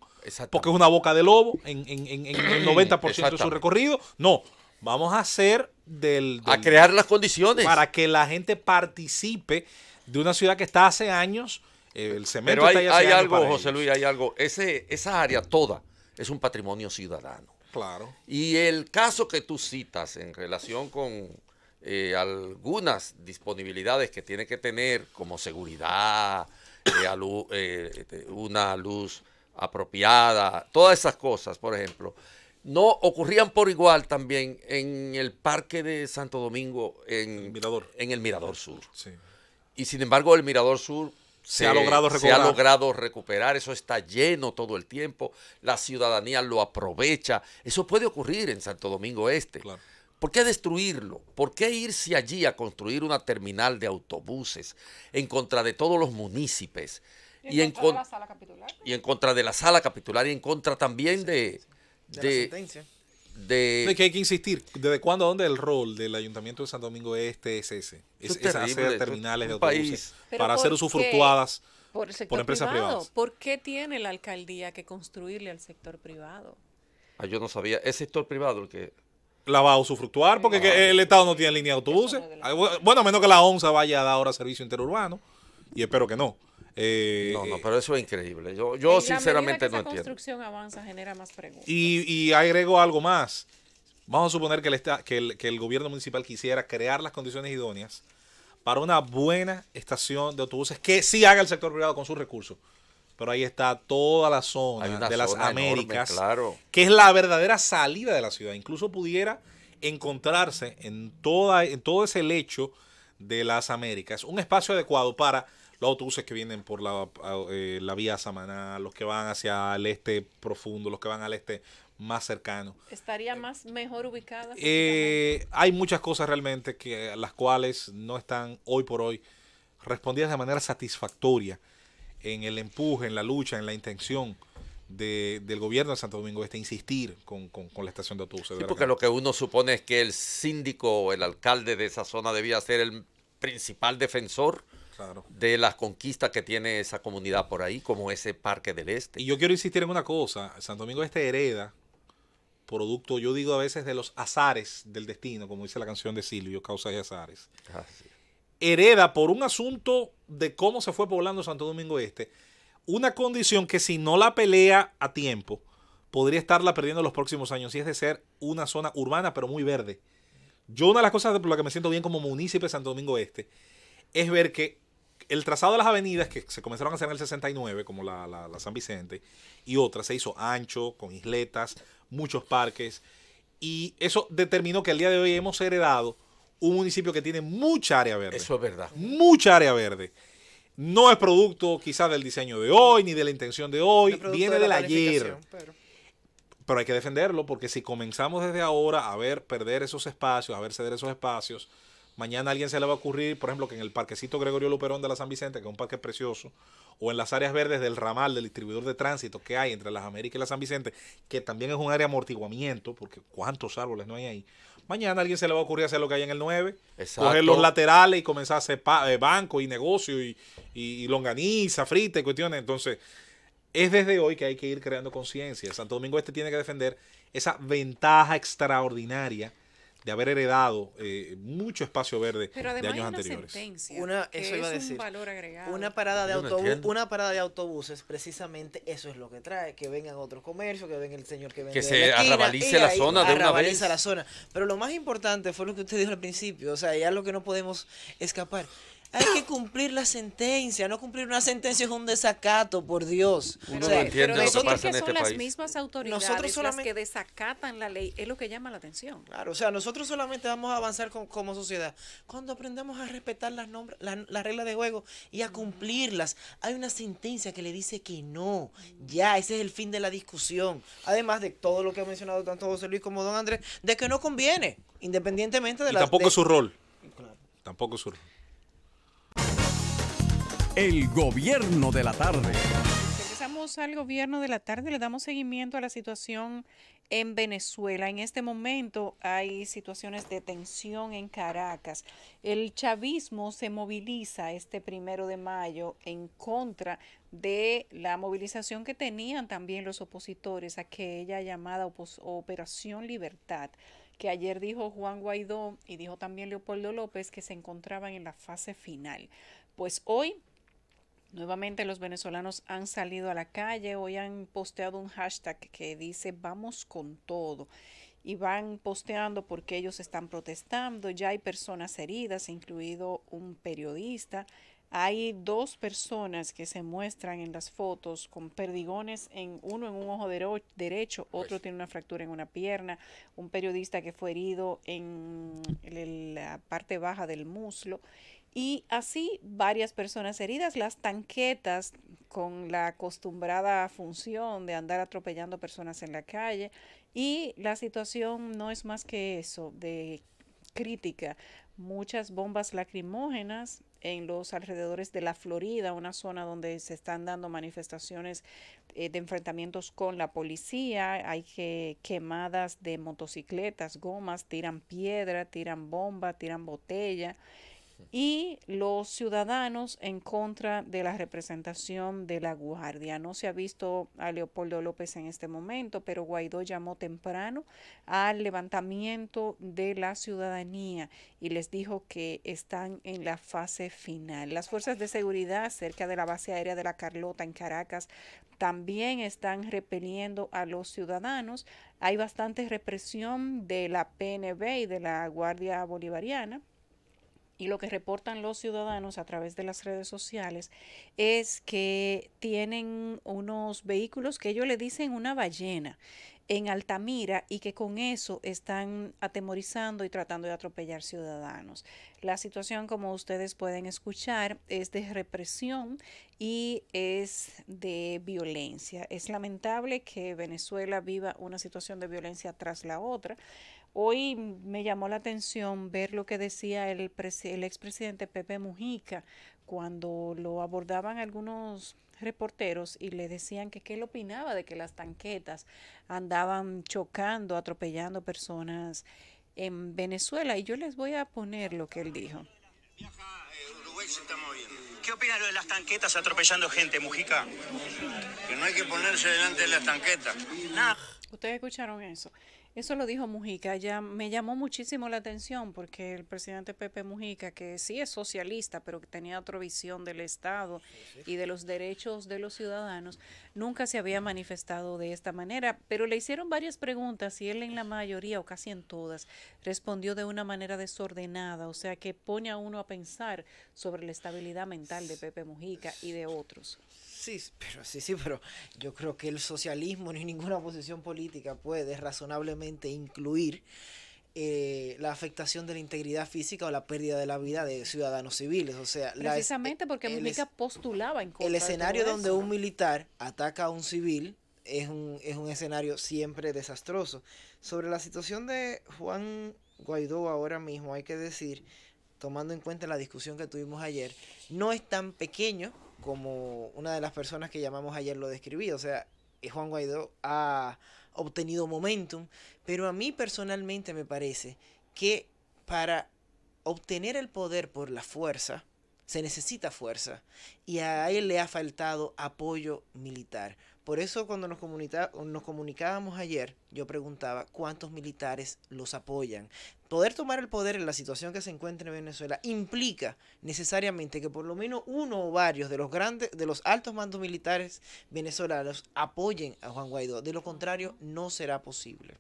porque es una boca de lobo en, en el 90% de su recorrido. No, Vamos a hacer del, A crear las condiciones. Para que la gente participe de una ciudad que está hace años. Eh, el cemento Pero hay, está Pero hay algo, José Luis, hay algo. Ese, esa área toda es un patrimonio ciudadano. Claro. Y el caso que tú citas en relación con eh, algunas disponibilidades que tiene que tener, como seguridad, eh, este, una luz apropiada, todas esas cosas, por ejemplo no, ocurrían por igual también en el parque de Santo Domingo, en el Mirador, en el Mirador Sur. Y sin embargo, el Mirador Sur se, ha logrado recuperar. se ha logrado recuperar, eso está lleno todo el tiempo, la ciudadanía lo aprovecha. Eso puede ocurrir en Santo Domingo Este. ¿Por qué destruirlo? ¿Por qué irse allí a construir una terminal de autobuses en contra de todos los municipios? Y, en contra de la sala capitular. Y en contra de la sala capitular y en contra también de de, de De, que hay que insistir, ¿desde cuándo, a dónde el rol del Ayuntamiento de San Domingo Este es ese? Es, hacer terminales de autobuses para ser usufructuadas por, empresas privadas. ¿Por qué tiene la alcaldía que construirle al sector privado? Ah, yo no sabía, es sector privado el que... La va a usufructuar porque ah. el Estado no tiene línea de autobuses. Ah, bueno, a menos que la ONSA vaya a dar ahora servicio interurbano y espero que no. Eh, no, no, eh, pero eso es increíble. Yo, sinceramente no entiendo. La construcción avanza genera más preguntas. Y, y, agrego algo más. Vamos a suponer que el, que, el, gobierno municipal quisiera crear las condiciones idóneas para una buena estación de autobuses que sí haga el sector privado con sus recursos. Pero ahí está toda la zona de las Américas, claro. que es la verdadera salida de la ciudad. Incluso pudiera encontrarse en, toda, en todo ese lecho de las Américas un espacio adecuado para los autobuses que vienen por la, eh, la vía Samaná, los que van hacia el este profundo, los que van al este más cercano. Estaría más mejor ubicada. Eh, hay muchas cosas realmente que las cuales no están hoy por hoy respondidas de manera satisfactoria en el empuje, en la lucha, en la intención de, del gobierno de Santo Domingo Este insistir con, con la estación de autobuses. Sí, porque lo que uno supone es que el síndico o el alcalde de esa zona debía ser el principal defensor de las conquistas que tiene esa comunidad por ahí, como ese Parque del Este. Y yo quiero insistir en una cosa, Santo Domingo Este hereda producto, yo digo a veces, de los azares del destino, como dice la canción de Silvio, causas y azares. Ah, hereda por un asunto de cómo se fue poblando Santo Domingo Este, una condición que si no la pelea a tiempo, podría estarla perdiendo los próximos años, y es de ser una zona urbana, pero muy verde. Yo una de las cosas por las que me siento bien como municipio de Santo Domingo Este es ver que el trazado de las avenidas que se comenzaron a hacer en el 69, como la, San Vicente, y otras, se hizo ancho, con isletas, muchos parques, y eso determinó que al día de hoy hemos heredado un municipio que tiene mucha área verde. Eso es verdad. Mucha área verde. No es producto quizás del diseño de hoy, ni de la intención de hoy, viene del ayer. pero hay que defenderlo porque si comenzamos desde ahora a ver perder esos espacios, a ver ceder esos espacios, Mañana a alguien se le va a ocurrir, por ejemplo, que en el parquecito Gregorio Luperón de la San Vicente, que es un parque precioso, o en las áreas verdes del ramal del distribuidor de tránsito que hay entre las Américas y la San Vicente, que también es un área de amortiguamiento, porque cuántos árboles no hay ahí. Mañana a alguien se le va a ocurrir hacer lo que hay en el 9, coger los laterales y comenzar a hacer eh, banco y negocio y, y longaniza, frita y cuestiones. Entonces, es desde hoy que hay que ir creando conciencia. Santo Domingo Este tiene que defender esa ventaja extraordinaria de haber heredado eh, mucho espacio verde de años anteriores. una, eso agregado. Una parada de una parada de autobuses, precisamente eso es lo que trae, que vengan otros comercios, que venga el señor que vende Que se la arrabalice la zona de una vez. la zona. Pero lo más importante fue lo que usted dijo al principio, o sea, ya lo que no podemos escapar hay que cumplir la sentencia. No cumplir una sentencia es un desacato, por Dios. o no pero lo que este son las mismas autoridades nosotros que desacatan la ley. Es lo que llama la atención. Claro, o sea, nosotros solamente vamos a avanzar como sociedad cuando aprendamos a respetar las, reglas de juego y a cumplirlas. Hay una sentencia que le dice que no. Ya, ese es el fin de la discusión. Además de todo lo que ha mencionado tanto José Luis como don Andrés, de que no conviene, independientemente de y la... Tampoco su rol. Tampoco su rol. El gobierno de la tarde. Regresamos al gobierno de la tarde, le damos seguimiento a la situación en Venezuela. En este momento hay situaciones de tensión en Caracas. El chavismo se moviliza este primero de mayo en contra de la movilización que tenían también los opositores, a aquella llamada Operación Libertad que ayer dijo Juan Guaidó y dijo también Leopoldo López que se encontraban en la fase final. Pues hoy Nuevamente los venezolanos han salido a la calle, hoy han posteado un hashtag que dice vamos con todo y van posteando porque ellos están protestando, ya hay personas heridas, incluido un periodista, hay dos personas que se muestran en las fotos con perdigones, en uno en un ojo derecho, pues. otro tiene una fractura en una pierna, un periodista que fue herido en la parte baja del muslo y así varias personas heridas. Las tanquetas, con la acostumbrada función de andar atropellando personas en la calle, y la situación no es más que eso, de crítica. Muchas bombas lacrimógenas en los alrededores de la Florida, una zona donde se están dando manifestaciones eh, de enfrentamientos con la policía, hay que, quemadas de motocicletas, gomas, tiran piedra, tiran bomba, tiran botella y los ciudadanos en contra de la representación de la Guardia. No se ha visto a Leopoldo López en este momento, pero Guaidó llamó temprano al levantamiento de la ciudadanía y les dijo que están en la fase final. Las fuerzas de seguridad cerca de la base aérea de la Carlota en Caracas también están repeliendo a los ciudadanos. Hay bastante represión de la PNB y de la Guardia Bolivariana y lo que reportan los ciudadanos a través de las redes sociales es que tienen unos vehículos que ellos le dicen una ballena en Altamira y que con eso están atemorizando y tratando de atropellar ciudadanos. La situación, como ustedes pueden escuchar, es de represión y es de violencia. Es lamentable que Venezuela viva una situación de violencia tras la otra, Hoy me llamó la atención ver lo que decía el, el expresidente Pepe Mujica cuando lo abordaban algunos reporteros y le decían que qué él opinaba de que las tanquetas andaban chocando, atropellando personas en Venezuela. Y yo les voy a poner lo que él dijo. ¿Qué lo de las tanquetas atropellando gente, Mujica? Que no hay que ponerse delante de las tanquetas. Ustedes escucharon eso. Eso lo dijo Mujica. Ya me llamó muchísimo la atención porque el presidente Pepe Mujica, que sí es socialista, pero que tenía otra visión del Estado y de los derechos de los ciudadanos, nunca se había manifestado de esta manera. Pero le hicieron varias preguntas y él en la mayoría o casi en todas respondió de una manera desordenada, o sea que pone a uno a pensar sobre la estabilidad mental de Pepe Mujica y de otros. Sí, pero sí, sí, pero yo creo que el socialismo ni ninguna posición política puede razonablemente incluir eh, la afectación de la integridad física o la pérdida de la vida de ciudadanos civiles. O sea, precisamente porque Mónica postulaba en contra. El escenario donde un militar ataca a un civil es un, escenario siempre desastroso. Sobre la situación de Juan Guaidó ahora mismo, hay que decir, tomando en cuenta la discusión que tuvimos ayer, no es tan pequeño como una de las personas que llamamos ayer lo describía. O sea, eh, Juan Guaidó ha obtenido momentum, pero a mí personalmente me parece que para obtener el poder por la fuerza, se necesita fuerza y a él le ha faltado apoyo militar. Por eso cuando nos, comunicábamos ayer, yo preguntaba cuántos militares los apoyan. Poder tomar el poder en la situación que se encuentra en Venezuela implica necesariamente que por lo menos uno o varios de los grandes, de los altos mandos militares venezolanos apoyen a Juan Guaidó. De lo contrario, no será posible.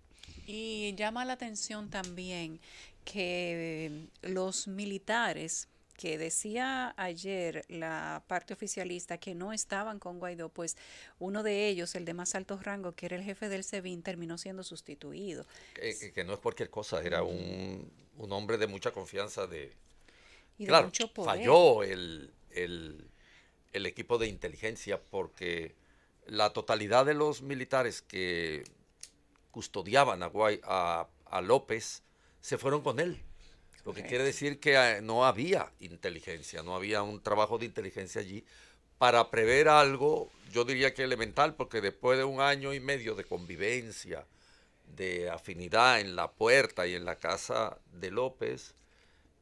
Y llama la atención también que los militares que decía ayer la parte oficialista que no estaban con Guaidó, pues uno de ellos, el de más alto rango, que era el jefe del SEBIN, terminó siendo sustituido. Que, no es cualquier cosa, era un, hombre de mucha confianza de... Y de mucho poder. falló el, el, el equipo de inteligencia porque la totalidad de los militares que custodiaban a, a, López se fueron con él. Lo que quiere decir que eh, no había inteligencia, no había un trabajo de inteligencia allí para prever algo, yo diría que elemental, porque después de un año y medio de convivencia, de afinidad en la puerta y en la casa de López,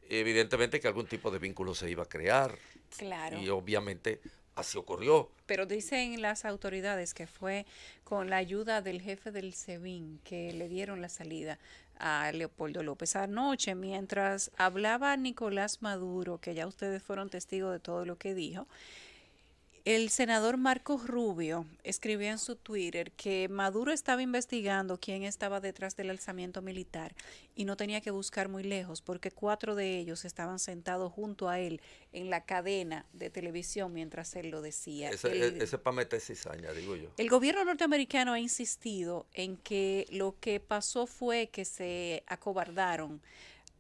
evidentemente que algún tipo de vínculo se iba a crear. Claro. Y obviamente así ocurrió. Pero dicen las autoridades que fue con la ayuda del jefe del SEBIN que le dieron la salida a Leopoldo López anoche, mientras hablaba Nicolás Maduro, que ya ustedes fueron testigos de todo lo que dijo, el senador Marcos Rubio escribió en su Twitter que Maduro estaba investigando quién estaba detrás del alzamiento militar y no tenía que buscar muy lejos porque cuatro de ellos estaban sentados junto a él en la cadena de televisión mientras él lo decía. Ese e, es para meter cizaña, digo yo. El gobierno norteamericano ha insistido en que lo que pasó fue que se acobardaron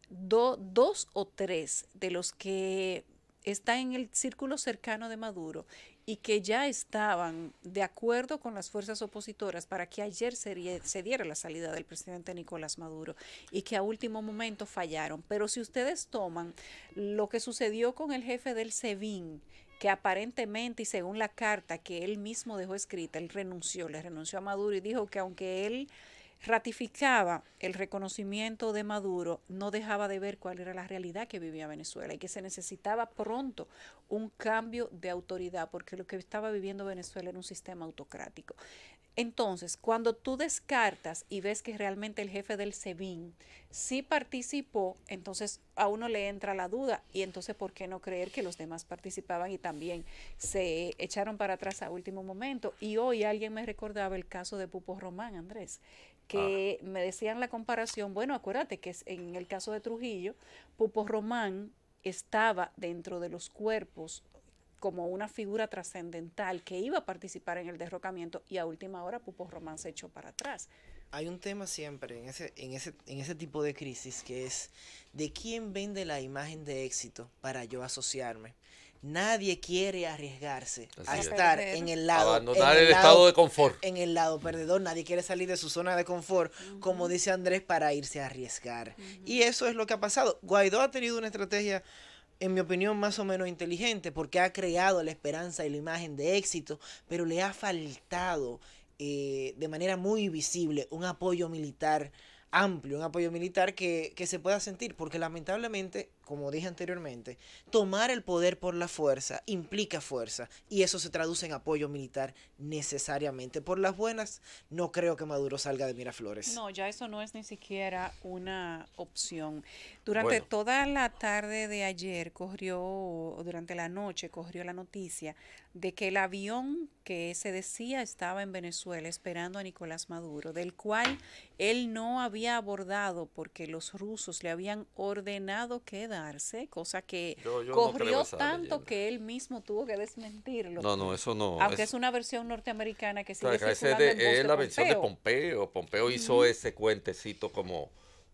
dos o tres de los que están en el círculo cercano de Maduro y que ya estaban de acuerdo con las fuerzas opositoras para que ayer se, diera la salida del presidente Nicolás Maduro y que a último momento fallaron. Pero si ustedes toman lo que sucedió con el jefe del SEBIN, que aparentemente y según la carta que él mismo dejó escrita, él renunció, le renunció a Maduro y dijo que aunque él ratificaba el reconocimiento de Maduro, no dejaba de ver cuál era la realidad que vivía Venezuela y que se necesitaba pronto un cambio de autoridad, porque lo que estaba viviendo Venezuela era un sistema autocrático. Entonces, cuando tú descartas y ves que realmente el jefe del SEBIN sí participó, entonces a uno le entra la duda y entonces ¿por qué no creer que los demás participaban y también se echaron para atrás a último momento? Y hoy alguien me recordaba el caso de Pupo Román, Andrés, que me decían la comparación, bueno, acuérdate que es, en el caso de Trujillo, Pupo Román estaba dentro de los cuerpos como una figura trascendental que iba a participar en el derrocamiento y a última hora Pupo Román se echó para atrás. Hay un tema siempre en ese, en ese, en ese tipo de crisis que es de quién vende la imagen de éxito para yo asociarme. Nadie quiere arriesgarse a estar en el lado. Abandonar el, estado de confort. En el lado perdedor. Nadie quiere salir de su zona de confort, como dice Andrés, para irse a arriesgar. Y eso es lo que ha pasado. Guaidó ha tenido una estrategia, en mi opinión, más o menos inteligente, porque ha creado la esperanza y la imagen de éxito, pero le ha faltado eh, de manera muy visible un apoyo militar amplio, un apoyo militar que, que se pueda sentir, porque lamentablemente como dije anteriormente, tomar el poder por la fuerza implica fuerza y eso se traduce en apoyo militar necesariamente. Por las buenas, no creo que Maduro salga de Miraflores. No, ya eso no es ni siquiera una opción. Durante toda la tarde de ayer corrió, durante la noche corrió la noticia de que el avión que se decía estaba en Venezuela esperando a Nicolás Maduro, del cual él no había abordado porque los rusos le habían ordenado quedar cosa que corrió tanto que él mismo tuvo que desmentirlo. No, no, eso no. Aunque es, una versión norteamericana que sí Es la versión de Pompeo. Pompeo hizo ese cuentecito como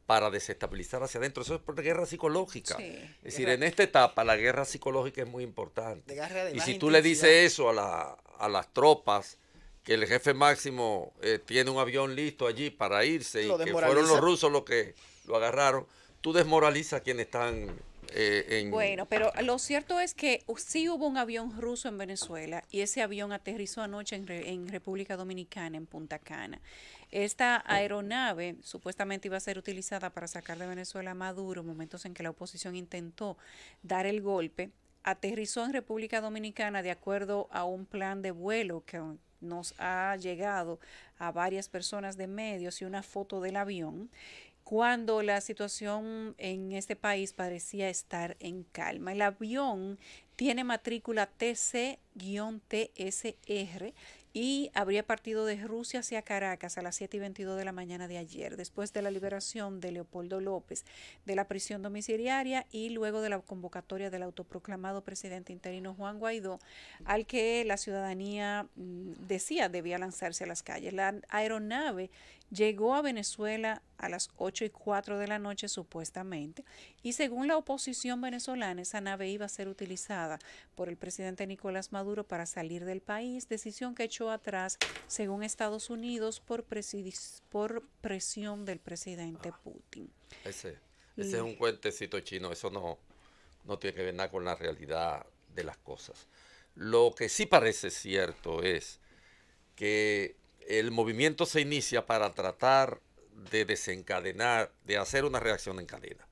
para desestabilizar hacia adentro. Eso es por guerra psicológica. es decir, en esta etapa la guerra psicológica es muy importante. y si tú le dices eso a, la, a las tropas, que el jefe máximo eh, tiene un avión listo allí para irse y que fueron los rusos los que lo agarraron, tú desmoralizas a quienes están eh, en... Bueno, pero lo cierto es que sí hubo un avión ruso en Venezuela y ese avión aterrizó anoche en, en República Dominicana, en Punta Cana. Esta aeronave supuestamente iba a ser utilizada para sacar de Venezuela a Maduro, momentos en que la oposición intentó dar el golpe. Aterrizó en República Dominicana de acuerdo a un plan de vuelo que nos ha llegado a varias personas de medios y una foto del avión cuando la situación en este país parecía estar en calma. El avión tiene matrícula TC-TSR y habría partido de Rusia hacia Caracas a las 7 y 22 de la mañana de ayer, después de la liberación de Leopoldo López de la prisión domiciliaria y luego de la convocatoria del autoproclamado presidente interino Juan Guaidó, al que la ciudadanía mm, decía debía lanzarse a las calles. La aeronave Llegó a Venezuela a las 8 y 4 de la noche supuestamente y según la oposición venezolana esa nave iba a ser utilizada por el presidente Nicolás Maduro para salir del país, decisión que echó atrás según Estados Unidos por, presión del presidente ah, Putin. Ese, es un cuentecito chino, eso no, no tiene que ver nada con la realidad de las cosas. Lo que sí parece cierto es que el movimiento se inicia para tratar de desencadenar, de hacer una reacción en cadena.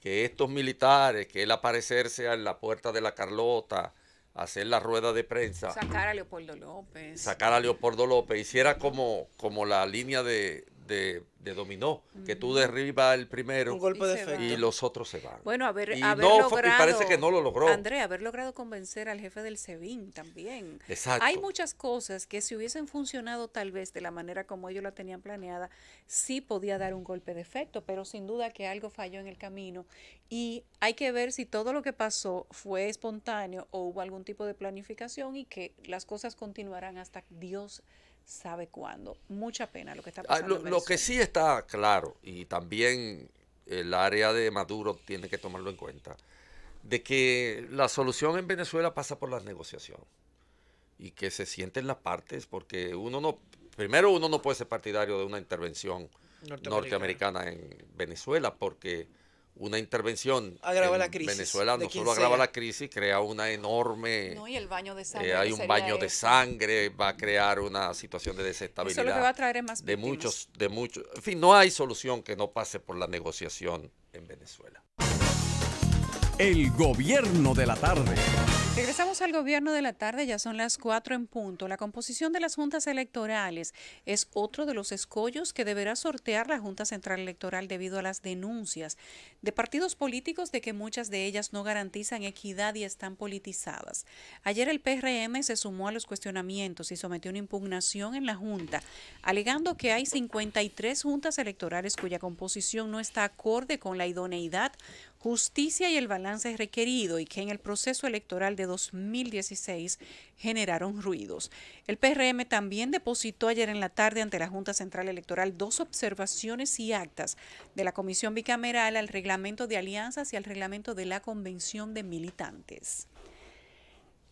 Que estos militares, que el aparecerse en la puerta de la Carlota, hacer la rueda de prensa. Sacar a Leopoldo López. Sacar a Leopoldo López. Hiciera como, como la línea de, de, dominó, que tú derribas el primero y, los otros se van. Bueno, a ver, haber parece que no lo logró. André, haber logrado convencer al jefe del SEBIN también. Exacto. Hay muchas cosas que si hubiesen funcionado tal vez de la manera como ellos la tenían planeada, sí podía dar un golpe de efecto, pero sin duda que algo falló en el camino y hay que ver si todo lo que pasó fue espontáneo o hubo algún tipo de planificación y que las cosas continuarán hasta Dios sabe cuándo. Mucha pena lo que está ah, pasando. lo, que sí está claro, y también el área de Maduro tiene que tomarlo en cuenta, de que la solución en Venezuela pasa por la negociación y que se sienten las partes, porque uno no, primero uno no puede ser partidario de una intervención norteamericana en Venezuela, porque una intervención en Venezuela no solo agrava la crisis, crea una enorme... No, y el baño de eh, sangre. hay un baño de sangre, va a crear una situación de desestabilidad. Eso lo que va a traer es más De muchos, de muchos. En fin, no hay solución que no pase por la negociación en Venezuela. El gobierno de la tarde. Regresamos al gobierno de la tarde, ya son las cuatro en punto. La composición de las juntas electorales es otro de los escollos que deberá sortear la Junta Central Electoral debido a las denuncias de partidos políticos de que muchas de ellas no garantizan equidad y están politizadas. Ayer el PRM se sumó a los cuestionamientos y sometió una impugnación en la Junta, alegando que hay 53 juntas electorales cuya composición no está acorde con la idoneidad justicia y el balance requerido y que en el proceso electoral de 2016 generaron ruidos. El PRM también depositó ayer en la tarde ante la Junta Central Electoral dos observaciones y actas de la Comisión Bicameral al reglamento de alianzas y al reglamento de la Convención de Militantes.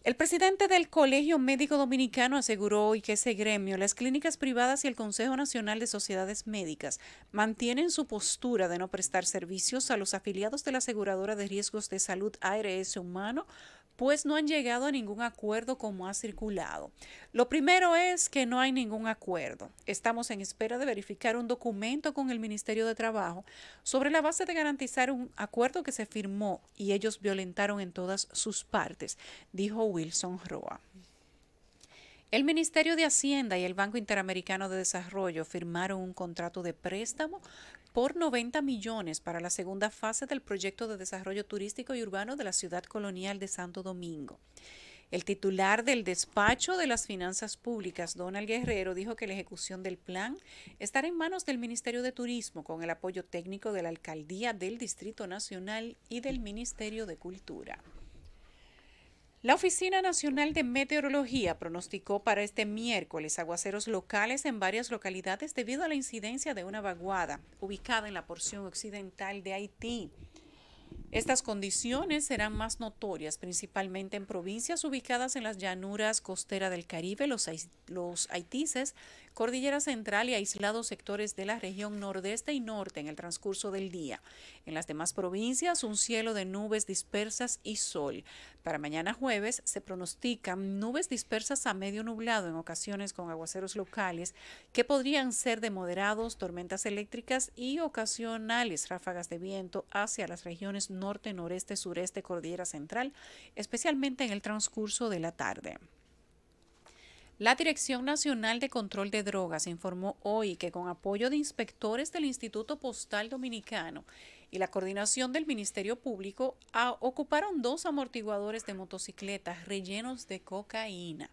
El presidente del Colegio Médico Dominicano aseguró hoy que ese gremio, las clínicas privadas y el Consejo Nacional de Sociedades Médicas mantienen su postura de no prestar servicios a los afiliados de la aseguradora de riesgos de salud ARS Humano pues no han llegado a ningún acuerdo como ha circulado. Lo primero es que no hay ningún acuerdo. Estamos en espera de verificar un documento con el Ministerio de Trabajo sobre la base de garantizar un acuerdo que se firmó y ellos violentaron en todas sus partes, dijo Wilson Roa. El Ministerio de Hacienda y el Banco Interamericano de Desarrollo firmaron un contrato de préstamo por 90 millones para la segunda fase del proyecto de desarrollo turístico y urbano de la ciudad colonial de Santo Domingo. El titular del despacho de las finanzas públicas, Donald Guerrero, dijo que la ejecución del plan estará en manos del Ministerio de Turismo con el apoyo técnico de la Alcaldía del Distrito Nacional y del Ministerio de Cultura. La Oficina Nacional de Meteorología pronosticó para este miércoles aguaceros locales en varias localidades debido a la incidencia de una vaguada ubicada en la porción occidental de Haití. Estas condiciones serán más notorias principalmente en provincias ubicadas en las llanuras costeras del Caribe. Los, los haitises Cordillera Central y aislados sectores de la región nordeste y norte en el transcurso del día. En las demás provincias, un cielo de nubes dispersas y sol. Para mañana jueves se pronostican nubes dispersas a medio nublado en ocasiones con aguaceros locales que podrían ser de moderados, tormentas eléctricas y ocasionales ráfagas de viento hacia las regiones norte, noreste, sureste, cordillera central, especialmente en el transcurso de la tarde. La Dirección Nacional de Control de Drogas informó hoy que con apoyo de inspectores del Instituto Postal Dominicano y la coordinación del Ministerio Público ocuparon dos amortiguadores de motocicletas rellenos de cocaína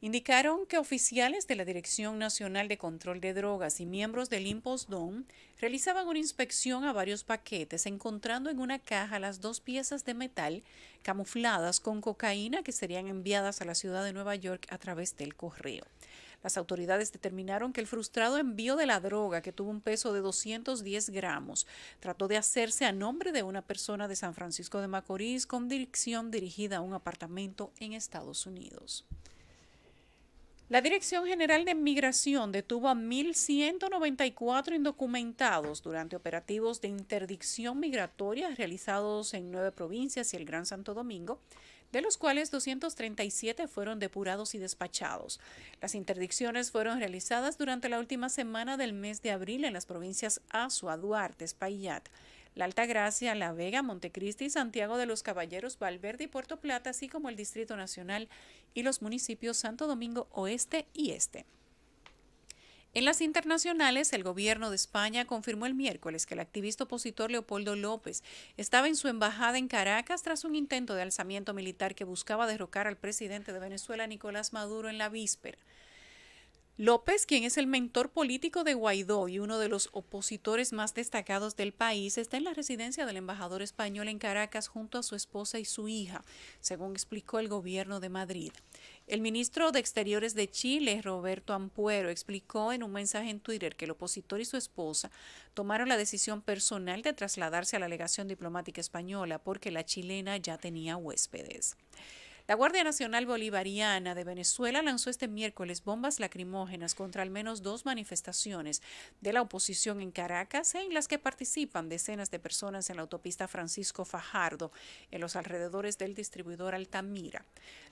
indicaron que oficiales de la Dirección Nacional de Control de Drogas y miembros del DOM realizaban una inspección a varios paquetes, encontrando en una caja las dos piezas de metal camufladas con cocaína que serían enviadas a la ciudad de Nueva York a través del correo. Las autoridades determinaron que el frustrado envío de la droga, que tuvo un peso de 210 gramos, trató de hacerse a nombre de una persona de San Francisco de Macorís con dirección dirigida a un apartamento en Estados Unidos. La Dirección General de Migración detuvo a 1.194 indocumentados durante operativos de interdicción migratoria realizados en nueve provincias y el Gran Santo Domingo, de los cuales 237 fueron depurados y despachados. Las interdicciones fueron realizadas durante la última semana del mes de abril en las provincias Azua, Duarte, Espaillat, la Gracia, La Vega, Montecristi, Santiago de los Caballeros, Valverde y Puerto Plata, así como el Distrito Nacional y los municipios Santo Domingo Oeste y Este. En las internacionales, el gobierno de España confirmó el miércoles que el activista opositor Leopoldo López estaba en su embajada en Caracas tras un intento de alzamiento militar que buscaba derrocar al presidente de Venezuela, Nicolás Maduro, en la víspera. López, quien es el mentor político de Guaidó y uno de los opositores más destacados del país, está en la residencia del embajador español en Caracas junto a su esposa y su hija, según explicó el gobierno de Madrid. El ministro de Exteriores de Chile, Roberto Ampuero, explicó en un mensaje en Twitter que el opositor y su esposa tomaron la decisión personal de trasladarse a la legación diplomática española porque la chilena ya tenía huéspedes. La Guardia Nacional Bolivariana de Venezuela lanzó este miércoles bombas lacrimógenas contra al menos dos manifestaciones de la oposición en Caracas, en las que participan decenas de personas en la autopista Francisco Fajardo, en los alrededores del distribuidor Altamira.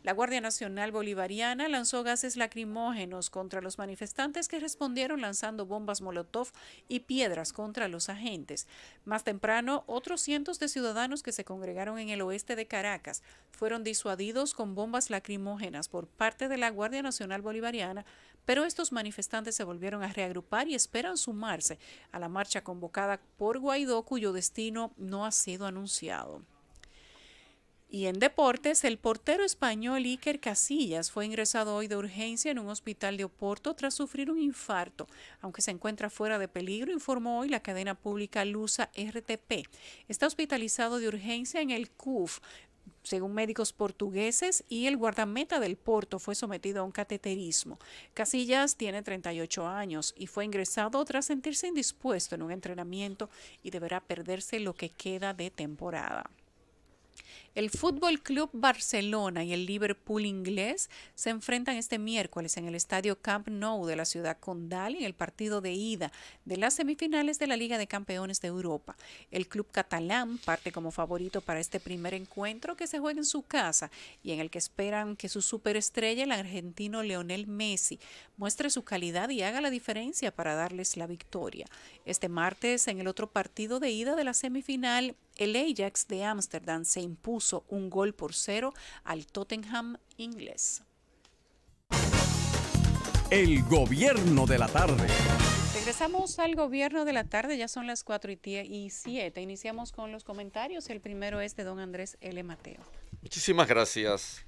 La Guardia Nacional Bolivariana lanzó gases lacrimógenos contra los manifestantes que respondieron lanzando bombas Molotov y piedras contra los agentes. Más temprano, otros cientos de ciudadanos que se congregaron en el oeste de Caracas fueron disuadidos con bombas lacrimógenas por parte de la Guardia Nacional Bolivariana, pero estos manifestantes se volvieron a reagrupar y esperan sumarse a la marcha convocada por Guaidó, cuyo destino no ha sido anunciado. Y en deportes, el portero español Iker Casillas fue ingresado hoy de urgencia en un hospital de Oporto tras sufrir un infarto. Aunque se encuentra fuera de peligro, informó hoy la cadena pública Lusa RTP. Está hospitalizado de urgencia en el CUF según médicos portugueses, y el guardameta del Porto fue sometido a un cateterismo. Casillas tiene 38 años y fue ingresado tras sentirse indispuesto en un entrenamiento y deberá perderse lo que queda de temporada. El Fútbol Club Barcelona y el Liverpool inglés se enfrentan este miércoles en el estadio Camp Nou de la ciudad condal en el partido de ida de las semifinales de la Liga de Campeones de Europa. El club catalán parte como favorito para este primer encuentro que se juega en su casa y en el que esperan que su superestrella, el argentino Leonel Messi, muestre su calidad y haga la diferencia para darles la victoria. Este martes, en el otro partido de ida de la semifinal, el Ajax de Ámsterdam se impuso un gol por cero al Tottenham inglés. El gobierno de la tarde. Regresamos al gobierno de la tarde, ya son las 4 y 7. Iniciamos con los comentarios. El primero es de don Andrés L. Mateo. Muchísimas gracias.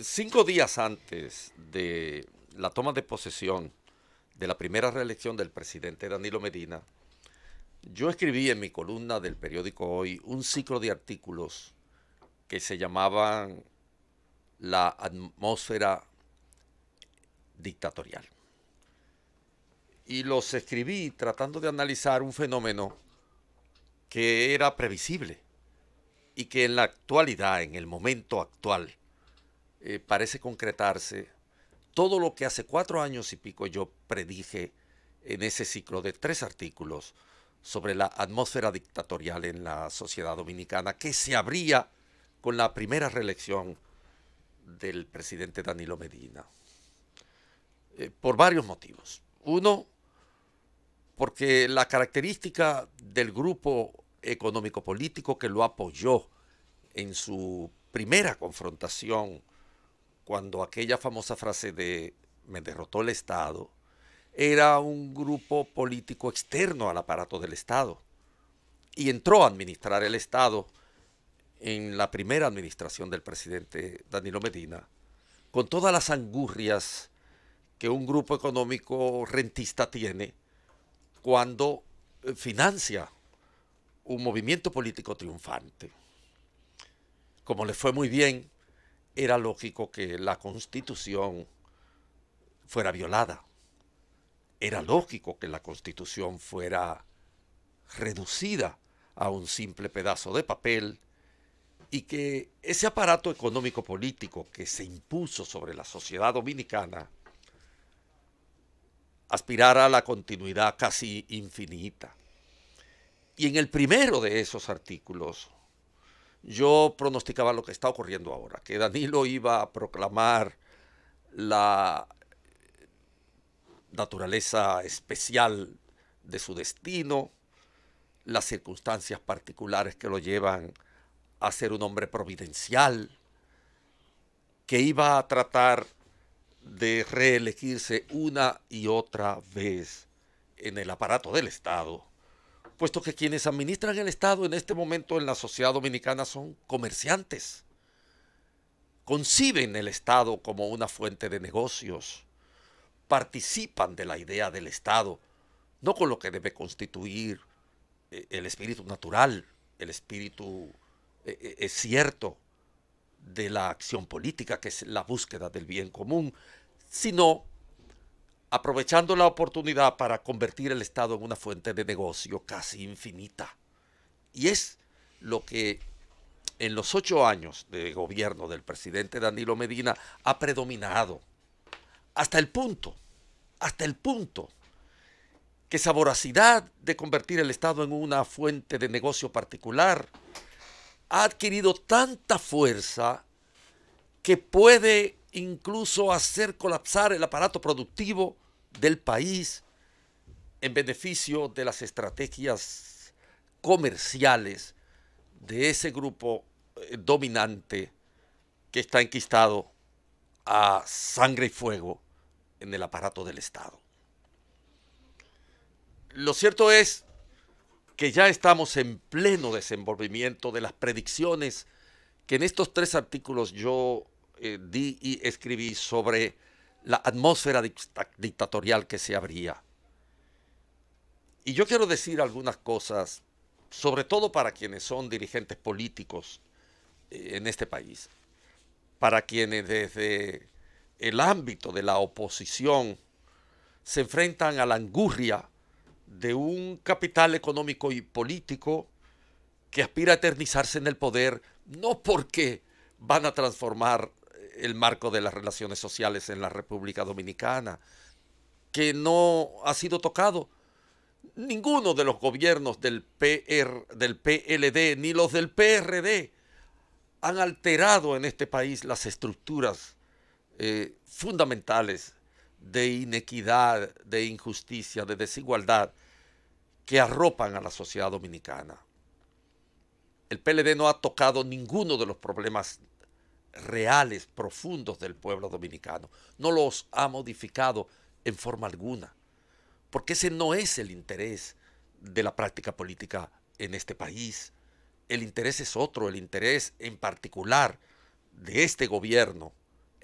Cinco días antes de la toma de posesión de la primera reelección del presidente Danilo Medina, yo escribí en mi columna del periódico Hoy un ciclo de artículos que se llamaban La atmósfera dictatorial. Y los escribí tratando de analizar un fenómeno que era previsible y que en la actualidad, en el momento actual, eh, parece concretarse todo lo que hace cuatro años y pico yo predije en ese ciclo de tres artículos sobre la atmósfera dictatorial en la sociedad dominicana que se abría con la primera reelección del presidente Danilo Medina. Eh, por varios motivos. Uno, porque la característica del grupo económico-político que lo apoyó en su primera confrontación, cuando aquella famosa frase de me derrotó el Estado, era un grupo político externo al aparato del Estado y entró a administrar el Estado en la primera administración del presidente Danilo Medina, con todas las angurrias que un grupo económico rentista tiene cuando eh, financia un movimiento político triunfante. Como le fue muy bien, era lógico que la constitución fuera violada era lógico que la constitución fuera reducida a un simple pedazo de papel y que ese aparato económico-político que se impuso sobre la sociedad dominicana aspirara a la continuidad casi infinita. Y en el primero de esos artículos yo pronosticaba lo que está ocurriendo ahora, que Danilo iba a proclamar la naturaleza especial de su destino, las circunstancias particulares que lo llevan a ser un hombre providencial, que iba a tratar de reelegirse una y otra vez en el aparato del Estado, puesto que quienes administran el Estado en este momento en la sociedad dominicana son comerciantes. Conciben el Estado como una fuente de negocios, participan de la idea del Estado, no con lo que debe constituir eh, el espíritu natural, el espíritu eh, eh, es cierto de la acción política, que es la búsqueda del bien común, sino aprovechando la oportunidad para convertir el Estado en una fuente de negocio casi infinita. Y es lo que en los ocho años de gobierno del presidente Danilo Medina ha predominado. Hasta el punto, hasta el punto que esa voracidad de convertir el Estado en una fuente de negocio particular ha adquirido tanta fuerza que puede incluso hacer colapsar el aparato productivo del país en beneficio de las estrategias comerciales de ese grupo eh, dominante que está enquistado a sangre y fuego en el aparato del Estado. Lo cierto es que ya estamos en pleno desenvolvimiento de las predicciones que en estos tres artículos yo eh, di y escribí sobre la atmósfera dictatorial que se abría. Y yo quiero decir algunas cosas, sobre todo para quienes son dirigentes políticos eh, en este país, para quienes desde el ámbito de la oposición se enfrentan a la angurria de un capital económico y político que aspira a eternizarse en el poder, no porque van a transformar el marco de las relaciones sociales en la República Dominicana, que no ha sido tocado. Ninguno de los gobiernos del, PR, del PLD ni los del PRD han alterado en este país las estructuras eh, fundamentales de inequidad, de injusticia, de desigualdad que arropan a la sociedad dominicana. El PLD no ha tocado ninguno de los problemas reales, profundos del pueblo dominicano. No los ha modificado en forma alguna, porque ese no es el interés de la práctica política en este país. El interés es otro, el interés en particular de este gobierno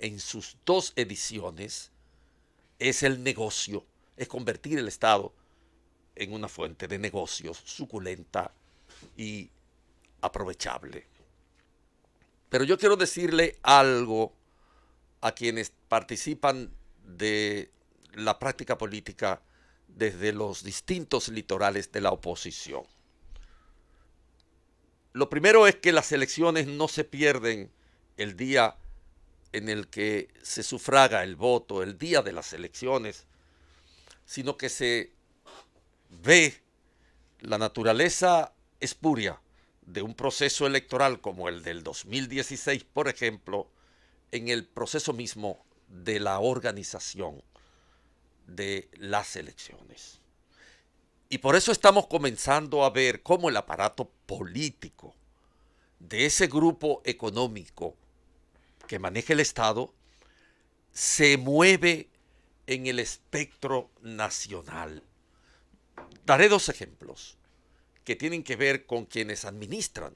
en sus dos ediciones es el negocio, es convertir el Estado en una fuente de negocios suculenta y aprovechable. Pero yo quiero decirle algo a quienes participan de la práctica política desde los distintos litorales de la oposición. Lo primero es que las elecciones no se pierden el día en el que se sufraga el voto el día de las elecciones, sino que se ve la naturaleza espuria de un proceso electoral como el del 2016, por ejemplo, en el proceso mismo de la organización de las elecciones. Y por eso estamos comenzando a ver cómo el aparato político de ese grupo económico que maneja el Estado se mueve en el espectro nacional. Daré dos ejemplos que tienen que ver con quienes administran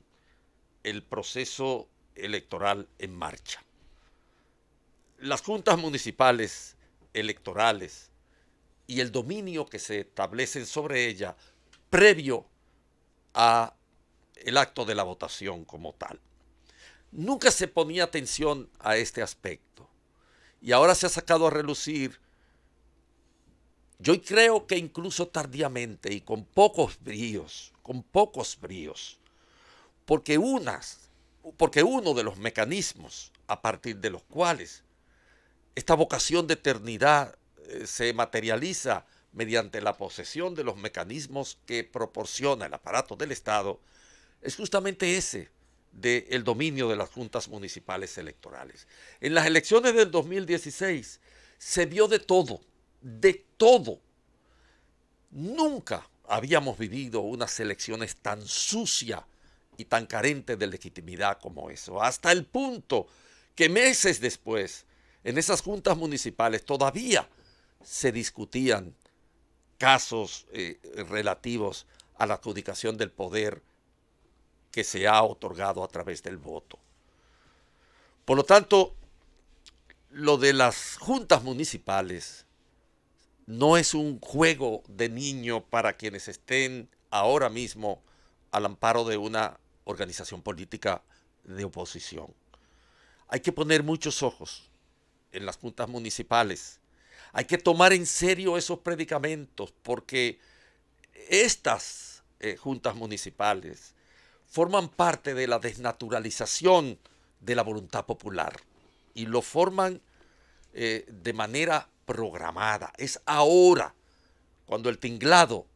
el proceso electoral en marcha. Las juntas municipales electorales y el dominio que se establecen sobre ella previo a el acto de la votación como tal. Nunca se ponía atención a este aspecto. Y ahora se ha sacado a relucir, yo creo que incluso tardíamente y con pocos bríos, con pocos bríos, porque, unas, porque uno de los mecanismos a partir de los cuales esta vocación de eternidad eh, se materializa mediante la posesión de los mecanismos que proporciona el aparato del Estado, es justamente ese, del dominio de las juntas municipales electorales. En las elecciones del 2016 se vio de todo, de todo. Nunca habíamos vivido unas elecciones tan sucias y tan carentes de legitimidad como eso, hasta el punto que meses después, en esas juntas municipales todavía se discutían casos eh, relativos a la adjudicación del poder que se ha otorgado a través del voto. Por lo tanto, lo de las juntas municipales no es un juego de niño para quienes estén ahora mismo al amparo de una organización política de oposición. Hay que poner muchos ojos en las juntas municipales. Hay que tomar en serio esos predicamentos porque estas eh, juntas municipales forman parte de la desnaturalización de la voluntad popular y lo forman eh, de manera programada. Es ahora cuando el tinglado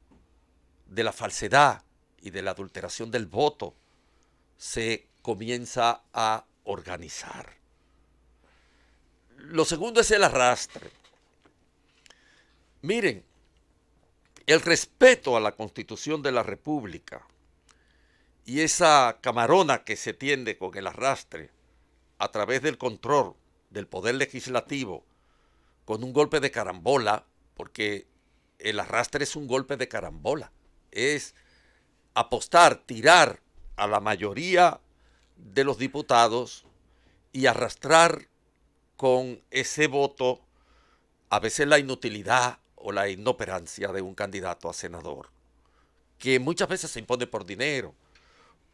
de la falsedad y de la adulteración del voto se comienza a organizar. Lo segundo es el arrastre. Miren, el respeto a la constitución de la República y esa camarona que se tiende con el arrastre a través del control del poder legislativo con un golpe de carambola, porque el arrastre es un golpe de carambola, es apostar, tirar a la mayoría de los diputados y arrastrar con ese voto a veces la inutilidad o la inoperancia de un candidato a senador, que muchas veces se impone por dinero,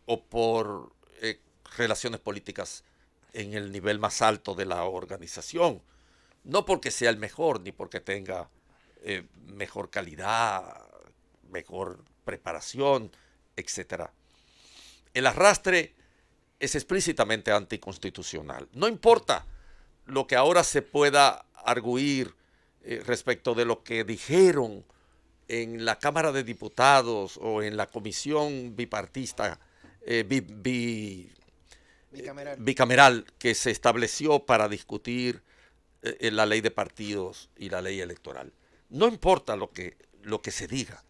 o por eh, relaciones políticas en el nivel más alto de la organización. No porque sea el mejor, ni porque tenga eh, mejor calidad, mejor preparación, etc. El arrastre es explícitamente anticonstitucional. No importa lo que ahora se pueda arguir eh, respecto de lo que dijeron en la Cámara de Diputados o en la Comisión Bipartista eh, eh, bicameral. que se estableció para discutir eh, la ley de partidos y la ley electoral. No importa lo que, lo que se diga.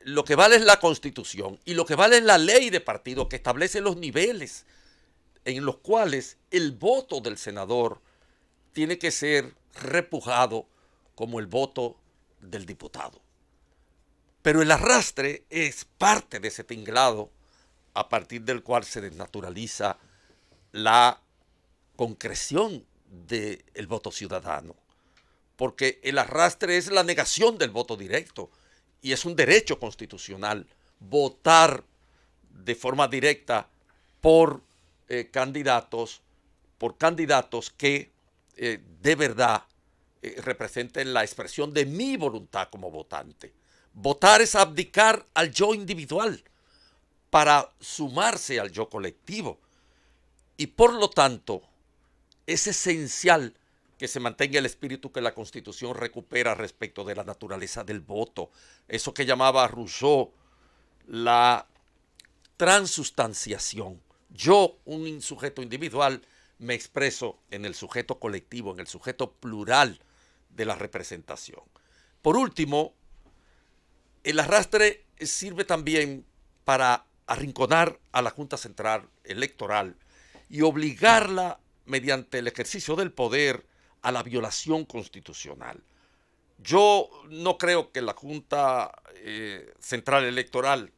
Lo que vale es la constitución y lo que vale es la ley de partidos que establece los niveles en los cuales el voto del senador tiene que ser repujado como el voto del diputado. Pero el arrastre es parte de ese tinglado a partir del cual se desnaturaliza la concreción del voto ciudadano. Porque el arrastre es la negación del voto directo y es un derecho constitucional votar de forma directa por eh, candidatos, por candidatos que eh, de verdad eh, representen la expresión de mi voluntad como votante. Votar es abdicar al yo individual para sumarse al yo colectivo. Y por lo tanto, es esencial que se mantenga el espíritu que la Constitución recupera respecto de la naturaleza del voto. Eso que llamaba Rousseau la transustanciación. Yo, un sujeto individual, me expreso en el sujeto colectivo, en el sujeto plural de la representación. Por último, el arrastre sirve también para arrinconar a la Junta Central Electoral y obligarla mediante el ejercicio del poder a la violación constitucional. Yo no creo que la Junta eh, Central Electoral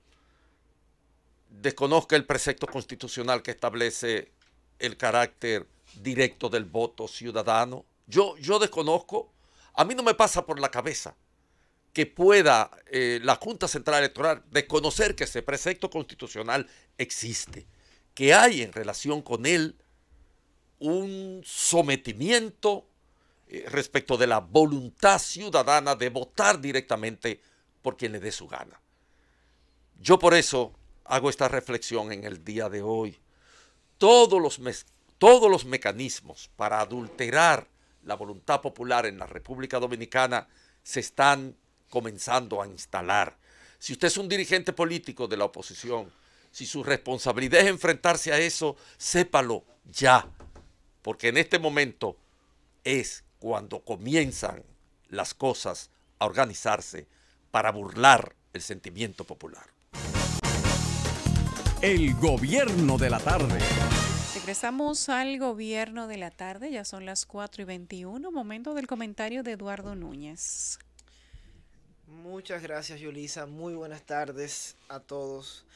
desconozca el precepto constitucional que establece el carácter directo del voto ciudadano. Yo, yo desconozco, a mí no me pasa por la cabeza que pueda eh, la Junta Central Electoral desconocer que ese precepto constitucional existe, que hay en relación con él un sometimiento eh, respecto de la voluntad ciudadana de votar directamente por quien le dé su gana. Yo por eso hago esta reflexión en el día de hoy. Todos los, todos los mecanismos para adulterar la voluntad popular en la República Dominicana se están comenzando a instalar. Si usted es un dirigente político de la oposición, si su responsabilidad es enfrentarse a eso, sépalo ya, porque en este momento es cuando comienzan las cosas a organizarse para burlar el sentimiento popular. El gobierno de la tarde. Regresamos al gobierno de la tarde, ya son las 4 y 21, momento del comentario de Eduardo Núñez. Muchas gracias Yulisa, muy buenas tardes a todos.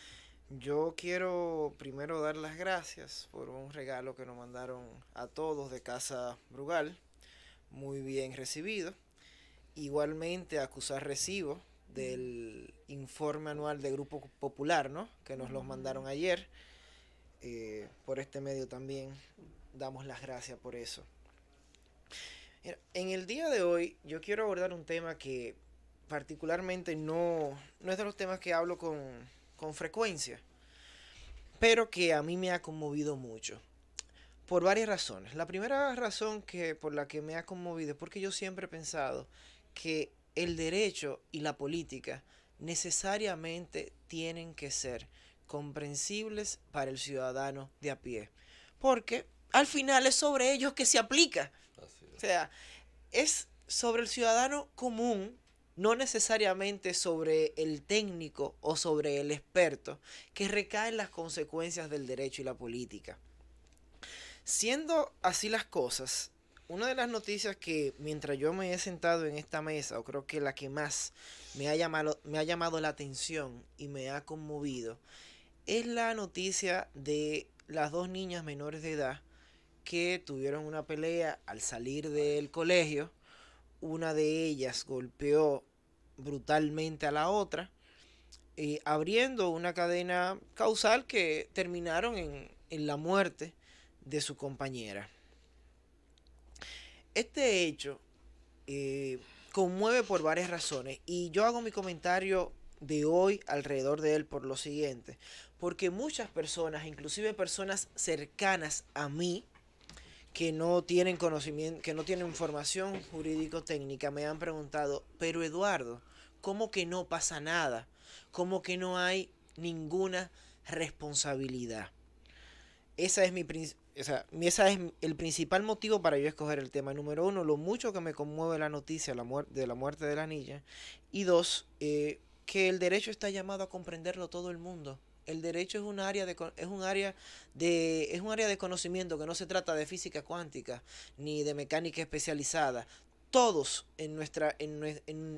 Yo quiero primero dar las gracias por un regalo que nos mandaron a todos de Casa Brugal, muy bien recibido. Igualmente acusar recibo del informe anual de Grupo Popular, ¿no? Que nos los mandaron ayer. Eh, por este medio también damos las gracias por eso. en el día de hoy yo quiero abordar un tema que particularmente no, no es de los temas que hablo con, frecuencia, pero que a mí me ha conmovido mucho. Por varias razones. La primera razón que, por la que me ha conmovido es porque yo siempre he pensado que el derecho y la política necesariamente tienen que ser comprensibles para el ciudadano de a pie. Porque al final es sobre ellos que se aplica. O sea, es sobre el ciudadano común no necesariamente sobre el técnico o sobre el experto, que recaen las consecuencias del derecho y la política. Siendo así las cosas, una de las noticias que mientras yo me he sentado en esta mesa, o creo que la que más me ha llamado, me ha llamado la atención y me ha conmovido, es la noticia de las dos niñas menores de edad que tuvieron una pelea al salir del colegio una de ellas golpeó brutalmente a la otra, eh, abriendo una cadena causal que terminaron en, la muerte de su compañera. Este hecho eh, conmueve por varias razones y yo hago mi comentario de hoy alrededor de él por lo siguiente, porque muchas personas, inclusive personas cercanas a mí, que no tienen conocimiento, que no tienen formación jurídico-técnica, me han preguntado, pero Eduardo, ¿cómo que no pasa nada? ¿Cómo que no hay ninguna responsabilidad? Esa es mi es el principal motivo para yo escoger el tema número uno, lo mucho que me conmueve la noticia la de la muerte de la niña. Y dos, eh, que el derecho está llamado a comprenderlo todo el mundo. El derecho es un área de es un área de es un área de conocimiento que no se trata de física cuántica ni de mecánica especializada. Todos en nuestra en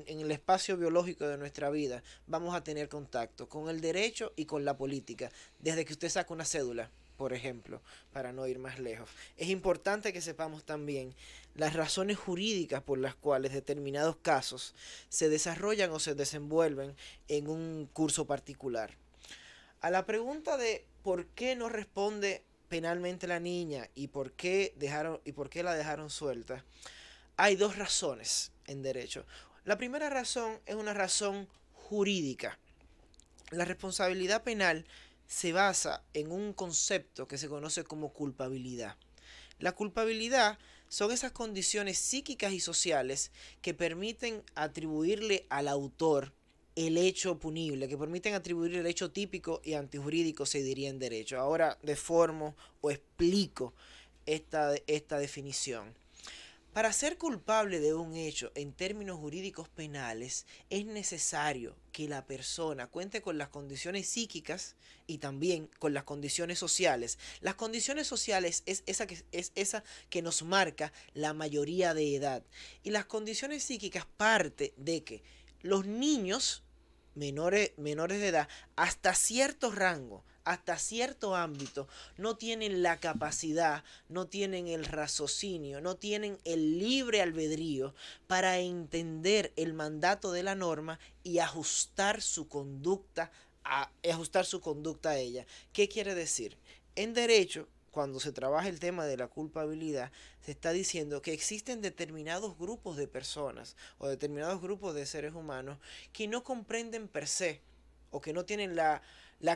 el espacio biológico de nuestra vida vamos a tener contacto con el derecho y con la política desde que usted saca una cédula por ejemplo, para no ir más lejos. Es importante que sepamos también las razones jurídicas por las cuales determinados casos se desarrollan o se desenvuelven en un curso particular. A la pregunta de por qué no responde penalmente la niña y por qué dejaron y por qué la dejaron suelta, hay dos razones en derecho. La primera razón es una razón jurídica. La responsabilidad penal se basa en un concepto que se conoce como culpabilidad. La culpabilidad son esas condiciones psíquicas y sociales que permiten atribuirle al autor el hecho punible, que permiten atribuir el hecho típico y antijurídico, se diría en derecho. Ahora deformo o explico esta, esta definición. Para ser culpable de un hecho en términos jurídicos penales es necesario que la persona cuente con las condiciones psíquicas y también con las condiciones sociales. Las condiciones sociales es esa que, es esa que nos marca la mayoría de edad. Y las condiciones psíquicas parte de que los niños menores, menores de edad, hasta cierto rango, hasta cierto ámbito, no tienen la capacidad, no tienen el raciocinio, no tienen el libre albedrío para entender el mandato de la norma y ajustar su conducta a, ajustar su conducta a ella. ¿Qué quiere decir? En derecho, cuando se trabaja el tema de la culpabilidad, se está diciendo que existen determinados grupos de personas o determinados grupos de seres humanos que no comprenden per se o que no tienen la,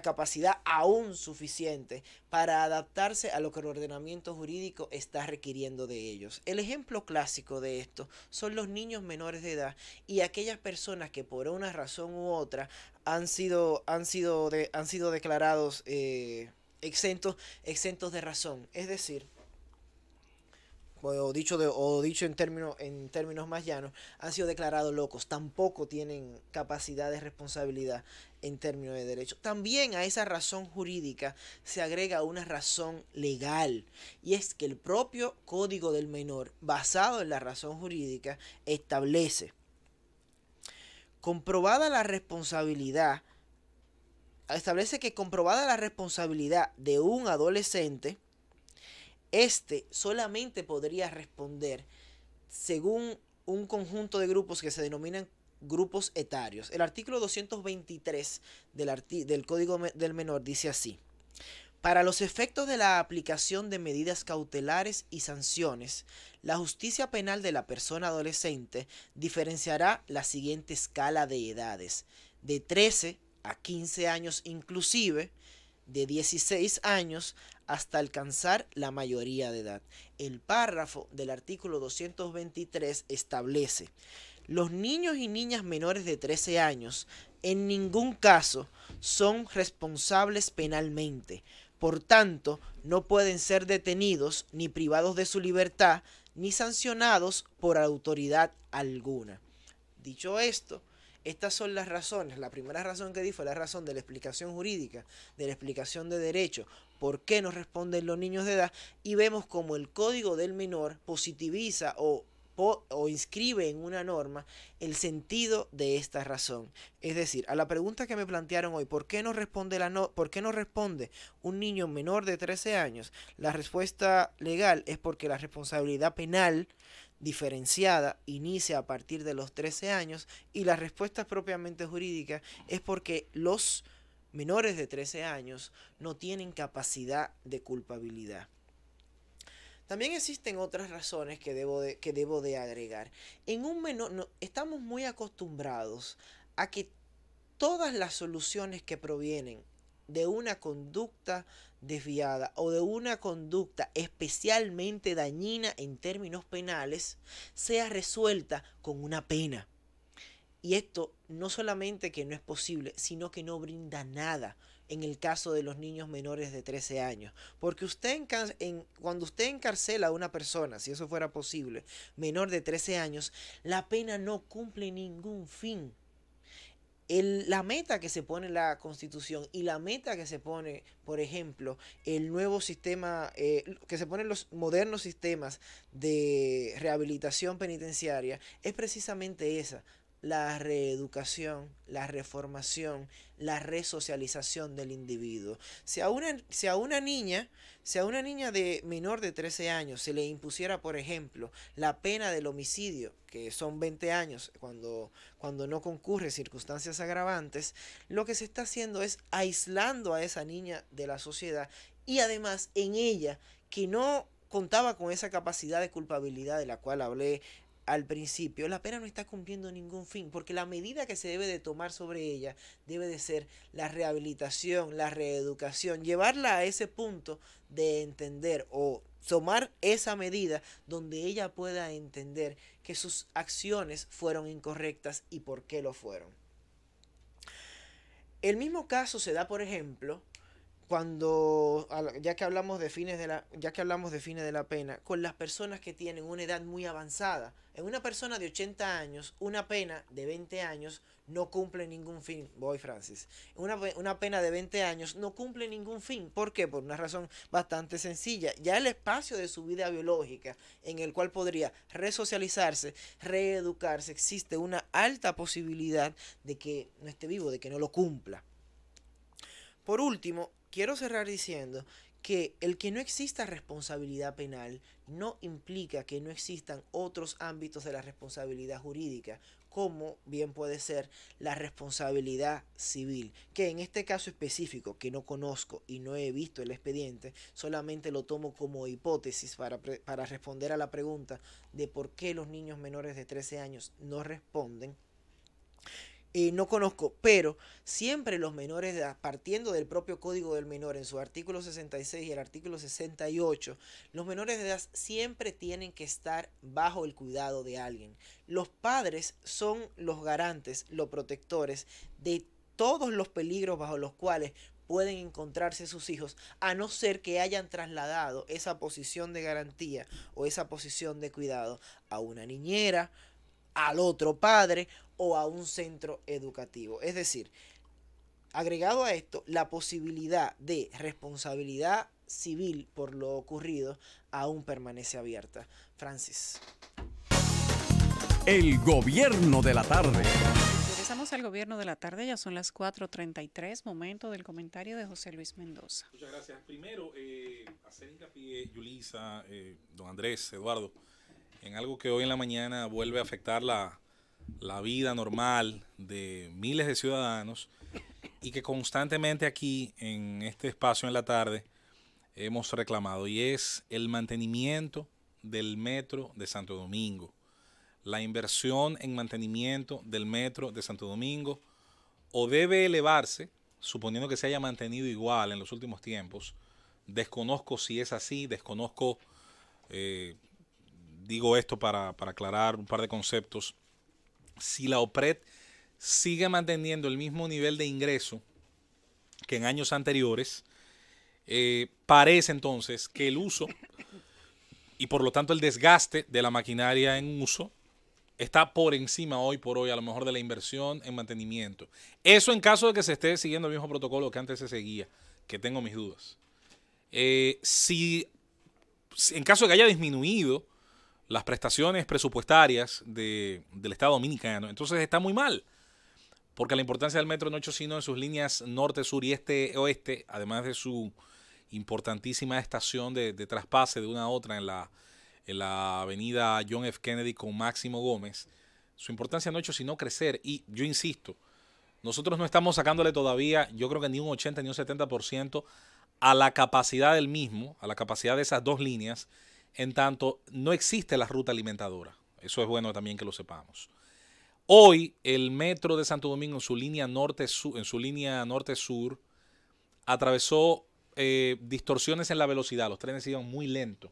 capacidad aún suficiente para adaptarse a lo que el ordenamiento jurídico está requiriendo de ellos. El ejemplo clásico de esto son los niños menores de edad y aquellas personas que por una razón u otra han sido, han sido, han sido declarados... Eh, exentos, exentos de razón. Es decir, o dicho, o dicho en, términos, en términos más llanos, han sido declarados locos, tampoco tienen capacidad de responsabilidad en términos de derecho. También a esa razón jurídica se agrega una razón legal, y es que el propio Código del Menor, basado en la razón jurídica, establece, comprobada la responsabilidad, establece que comprobada la responsabilidad de un adolescente, este solamente podría responder según un conjunto de grupos que se denominan grupos etarios. El artículo 223 del, del Código del Menor dice así. Para los efectos de la aplicación de medidas cautelares y sanciones, la justicia penal de la persona adolescente diferenciará la siguiente escala de edades, de 13 a 15 años inclusive, de 16 años hasta alcanzar la mayoría de edad. El párrafo del artículo 223 establece, los niños y niñas menores de 13 años en ningún caso son responsables penalmente, por tanto no pueden ser detenidos ni privados de su libertad ni sancionados por autoridad alguna. Dicho esto, estas son las razones. La primera razón que di fue la razón de la explicación jurídica, de la explicación de derecho, por qué no responden los niños de edad y vemos como el código del menor positiviza o inscribe en una norma el sentido de esta razón. Es decir, a la pregunta que me plantearon hoy, ¿por qué no responde, la no, ¿por qué no responde un niño menor de 13 años? La respuesta legal es porque la responsabilidad penal diferenciada inicia a partir de los 13 años y la respuesta propiamente jurídica es porque los menores de 13 años no tienen capacidad de culpabilidad. También existen otras razones que debo de, que debo de agregar. En un menor, no, estamos muy acostumbrados a que todas las soluciones que provienen de una conducta desviada o de una conducta especialmente dañina en términos penales sea resuelta con una pena. Y esto no solamente que no es posible, sino que no brinda nada en el caso de los niños menores de 13 años. Porque usted en, cuando usted encarcela a una persona, si eso fuera posible, menor de 13 años, la pena no cumple ningún fin la meta que se pone la constitución y la meta que se pone, por ejemplo, el nuevo sistema, eh, que se ponen los modernos sistemas de rehabilitación penitenciaria, es precisamente esa, la reeducación, la reformación, la resocialización del individuo. Si a, una, si a una, niña, si a una niña de menor de 13 años se le impusiera, por ejemplo, la pena del homicidio, que son 20 años cuando, cuando no concurre circunstancias agravantes, lo que se está haciendo es aislando a esa niña de la sociedad y además en ella que no contaba con esa capacidad de culpabilidad de la cual hablé al principio, la pena no está cumpliendo ningún fin, porque la medida que se debe de tomar sobre ella debe de ser la rehabilitación, la reeducación, llevarla a ese punto de entender o tomar esa medida donde ella pueda entender que sus acciones fueron incorrectas y por qué lo fueron. El mismo caso se da, por ejemplo, cuando ya que hablamos de fines de la ya que hablamos de fines de la pena con las personas que tienen una edad muy avanzada en una persona de 80 años una pena de 20 años no cumple ningún fin voy Francis una, una pena de 20 años no cumple ningún fin ¿por qué? por una razón bastante sencilla ya el espacio de su vida biológica en el cual podría resocializarse reeducarse existe una alta posibilidad de que no esté vivo de que no lo cumpla por último, quiero cerrar diciendo que el que no exista responsabilidad penal no implica que no existan otros ámbitos de la responsabilidad jurídica, como bien puede ser la responsabilidad civil, que en este caso específico, que no conozco y no he visto el expediente, solamente lo tomo como hipótesis para, responder a la pregunta de por qué los niños menores de 13 años no responden no conozco, pero siempre los menores de edad, partiendo del propio Código del Menor en su artículo 66 y el artículo 68, los menores de edad siempre tienen que estar bajo el cuidado de alguien. Los padres son los garantes, los protectores de todos los peligros bajo los cuales pueden encontrarse sus hijos, a no ser que hayan trasladado esa posición de garantía o esa posición de cuidado a una niñera, al otro padre o a un centro educativo. Es decir, agregado a esto, la posibilidad de responsabilidad civil por lo ocurrido aún permanece abierta. Francis. El gobierno de la tarde. Regresamos al gobierno de la tarde, ya son las 4.33, momento del comentario de José Luis Mendoza. Muchas gracias. Primero, eh, hacer hincapié, Yulisa, eh, don Andrés, Eduardo, en algo que hoy en la mañana vuelve a afectar la, la vida normal de miles de ciudadanos y que constantemente aquí en este espacio en la tarde hemos reclamado y es el mantenimiento del metro de Santo Domingo. La inversión en mantenimiento del metro de Santo Domingo o debe elevarse, suponiendo que se haya mantenido igual en los últimos tiempos. Desconozco si es así, desconozco, eh, digo esto para, para aclarar un par de conceptos si la OPRED sigue manteniendo el mismo nivel de ingreso que en años anteriores, eh, parece entonces que el uso y por lo tanto el desgaste de la maquinaria en uso está por encima hoy por hoy a lo mejor de la inversión en mantenimiento. Eso en caso de que se esté siguiendo el mismo protocolo que antes se seguía, que tengo mis dudas. Eh, si, en caso de que haya disminuido las prestaciones presupuestarias de, del Estado Dominicano. Entonces está muy mal, porque la importancia del Metro no hecho Sino en sus líneas norte, sur y este, oeste, además de su importantísima estación de, traspase de una a otra en la, en la avenida John F. Kennedy con Máximo Gómez, su importancia no ha hecho sino crecer. Y yo insisto, nosotros no estamos sacándole todavía, yo creo que ni un 80 ni un 70% a la capacidad del mismo, a la capacidad de esas dos líneas en tanto no existe la ruta alimentadora. Eso es bueno también que lo sepamos. Hoy el metro de Santo Domingo en su línea norte-sur, en su línea norte-sur, atravesó eh, distorsiones en la velocidad. Los trenes iban muy lento,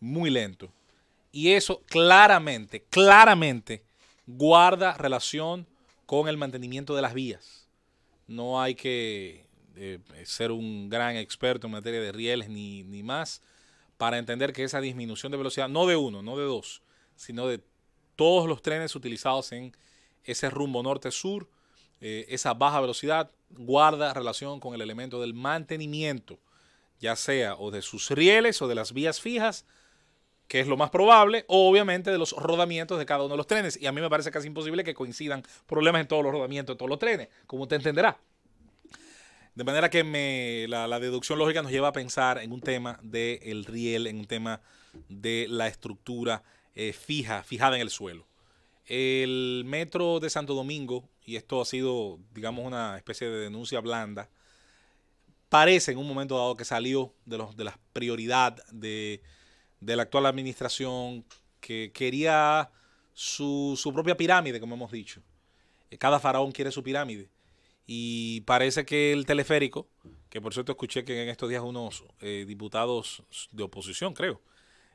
muy lento. Y eso claramente, claramente guarda relación con el mantenimiento de las vías. No hay que eh, ser un gran experto en materia de rieles ni, ni más para entender que esa disminución de velocidad, no de uno, no de dos, sino de todos los trenes utilizados en ese rumbo norte-sur, eh, esa baja velocidad, guarda relación con el elemento del mantenimiento, ya sea o de sus rieles o de las vías fijas, que es lo más probable, o obviamente de los rodamientos de cada uno de los trenes. Y a mí me parece casi imposible que coincidan problemas en todos los rodamientos de todos los trenes, como usted entenderá. De manera que me, la, deducción lógica nos lleva a pensar en un tema del riel, en un tema de la estructura eh, fija, fijada en el suelo. El metro de Santo Domingo, y esto ha sido, digamos, una especie de denuncia blanda, parece en un momento dado que salió de, los, la prioridad de, la actual administración que quería su propia pirámide, como hemos dicho. Eh, cada faraón quiere su pirámide y parece que el teleférico, que por cierto escuché que en estos días unos eh, diputados de oposición, creo,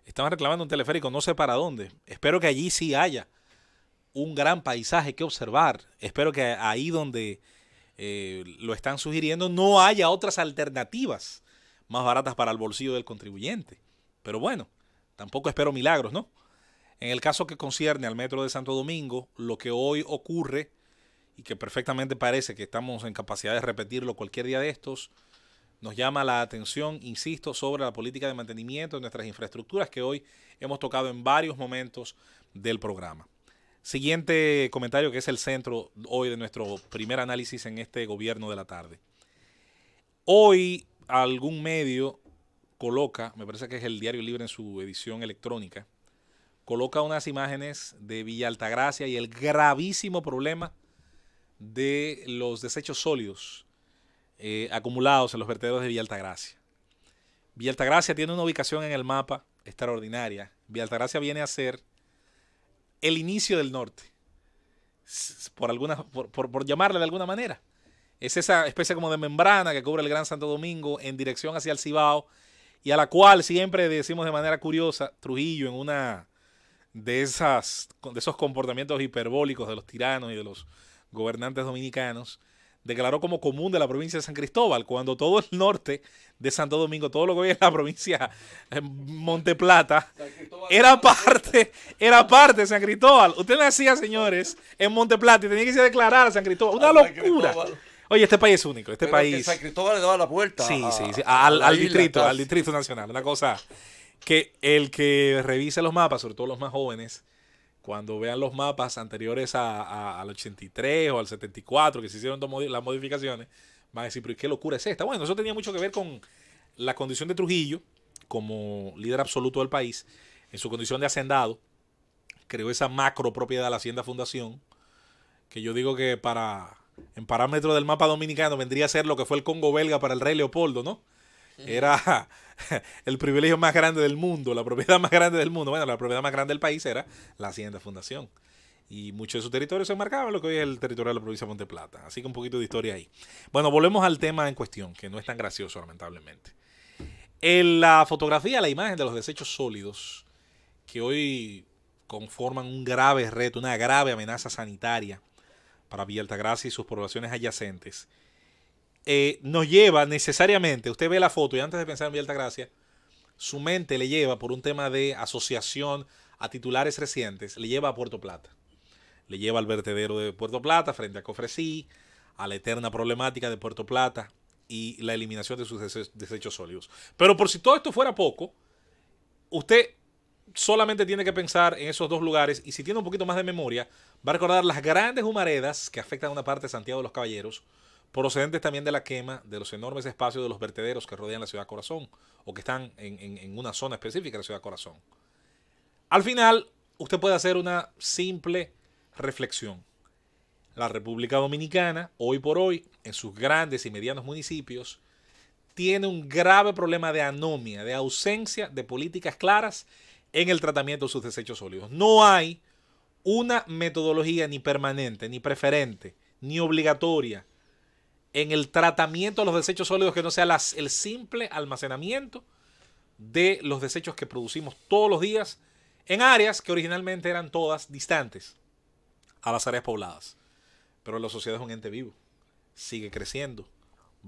estaban reclamando un teleférico, no sé para dónde. Espero que allí sí haya un gran paisaje que observar. Espero que ahí donde eh, lo están sugiriendo no haya otras alternativas más baratas para el bolsillo del contribuyente. Pero bueno, tampoco espero milagros, ¿no? En el caso que concierne al Metro de Santo Domingo, lo que hoy ocurre y que perfectamente parece que estamos en capacidad de repetirlo cualquier día de estos, nos llama la atención, insisto, sobre la política de mantenimiento de nuestras infraestructuras que hoy hemos tocado en varios momentos del programa. Siguiente comentario que es el centro hoy de nuestro primer análisis en este gobierno de la tarde. Hoy algún medio coloca, me parece que es el Diario Libre en su edición electrónica, coloca unas imágenes de Villa Altagracia y el gravísimo problema de los desechos sólidos eh, acumulados en los vertederos de Villa Altagracia. Altagracia tiene una ubicación en el mapa extraordinaria. Villa viene a ser el inicio del norte, por, alguna, por, por llamarle de alguna manera. Es esa especie como de membrana que cubre el Gran Santo Domingo en dirección hacia el Cibao y a la cual siempre decimos de manera curiosa, Trujillo en una de esas de esos comportamientos hiperbólicos de los tiranos y de los gobernantes dominicanos, declaró como común de la provincia de San Cristóbal, cuando todo el norte de Santo Domingo, todo lo que había en la provincia de eh, Monteplata, era parte, era parte de San Cristóbal. Usted decía, señores, en Monteplata y tenía que declarar a San Cristóbal. Una locura. Oye, este país es único, este país. San Cristóbal le daba la puerta. Sí, sí, Al, distrito, pues. al distrito nacional. Una cosa que el que revise los mapas, sobre todo los más jóvenes, cuando vean los mapas anteriores a, al 83 o al 74, que se hicieron las modificaciones, van a decir, pero ¿qué locura es esta? Bueno, eso tenía mucho que ver con la condición de Trujillo como líder absoluto del país, en su condición de hacendado, creó esa macro propiedad la Hacienda Fundación, que yo digo que para en parámetro del mapa dominicano vendría a ser lo que fue el Congo belga para el rey Leopoldo, ¿no? Era el privilegio más grande del mundo, la propiedad más grande del mundo. Bueno, la propiedad más grande del país era la Hacienda Fundación. Y mucho de su territorio se marcaba lo que hoy es el territorio de la provincia de Monte Plata. Así que un poquito de historia ahí. Bueno, volvemos al tema en cuestión, que no es tan gracioso, lamentablemente. En la fotografía, la imagen de los desechos sólidos, que hoy conforman un grave reto, una grave amenaza sanitaria para Villa Gracia y sus poblaciones adyacentes, eh, nos lleva necesariamente, usted ve la foto y antes de pensar en Villa Gracia su mente le lleva por un tema de asociación a titulares recientes, le lleva a Puerto Plata. Le lleva al vertedero de Puerto Plata frente a Cofresí, a la eterna problemática de Puerto Plata y la eliminación de sus desechos sólidos. Pero por si todo esto fuera poco, usted solamente tiene que pensar en esos dos lugares y si tiene un poquito más de memoria, va a recordar las grandes humaredas que afectan a una parte de Santiago de los Caballeros, procedentes también de la quema de los enormes espacios de los vertederos que rodean la ciudad Corazón o que están en, una zona específica de la ciudad Corazón. Al final, usted puede hacer una simple reflexión. La República Dominicana, hoy por hoy, en sus grandes y medianos municipios, tiene un grave problema de anomia, de ausencia de políticas claras en el tratamiento de sus desechos sólidos. No hay una metodología ni permanente, ni preferente, ni obligatoria, en el tratamiento de los desechos sólidos que no sea el simple almacenamiento de los desechos que producimos todos los días en áreas que originalmente eran todas distantes a las áreas pobladas. Pero la sociedad es un ente vivo, sigue creciendo,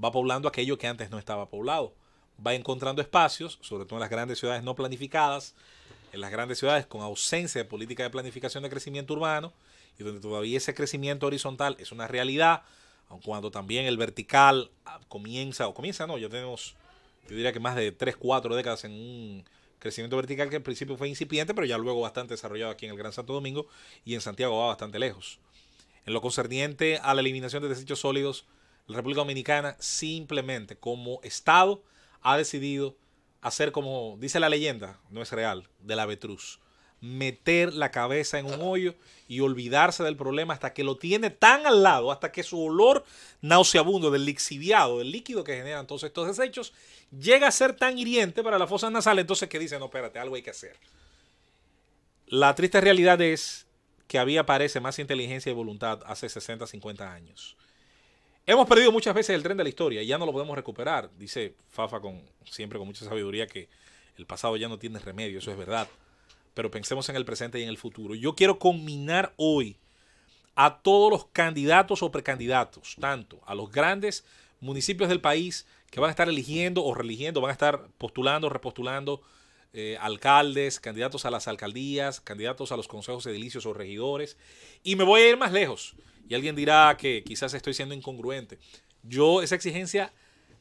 va poblando aquello que antes no estaba poblado, va encontrando espacios, sobre todo en las grandes ciudades no planificadas, en las grandes ciudades con ausencia de política de planificación de crecimiento urbano y donde todavía ese crecimiento horizontal es una realidad cuando también el vertical ah, comienza, o comienza, no, ya tenemos, yo diría que más de 3, 4 décadas en un crecimiento vertical que en principio fue incipiente, pero ya luego bastante desarrollado aquí en el Gran Santo Domingo y en Santiago va bastante lejos. En lo concerniente a la eliminación de desechos sólidos, la República Dominicana simplemente como Estado ha decidido hacer como dice la leyenda, no es real, de la avetruz meter la cabeza en un hoyo y olvidarse del problema hasta que lo tiene tan al lado, hasta que su olor nauseabundo del lixiviado, del líquido que generan todos estos desechos, llega a ser tan hiriente para la fosa nasal, entonces que dicen, no, espérate, algo hay que hacer. La triste realidad es que había, parece, más inteligencia y voluntad hace 60, 50 años. Hemos perdido muchas veces el tren de la historia y ya no lo podemos recuperar, dice Fafa con, siempre con mucha sabiduría que el pasado ya no tiene remedio, eso es verdad pero pensemos en el presente y en el futuro. Yo quiero combinar hoy a todos los candidatos o precandidatos, tanto a los grandes municipios del país que van a estar eligiendo o religiendo, van a estar postulando, o repostulando eh, alcaldes, candidatos a las alcaldías, candidatos a los consejos edilicios o regidores. Y me voy a ir más lejos. Y alguien dirá que quizás estoy siendo incongruente. Yo esa exigencia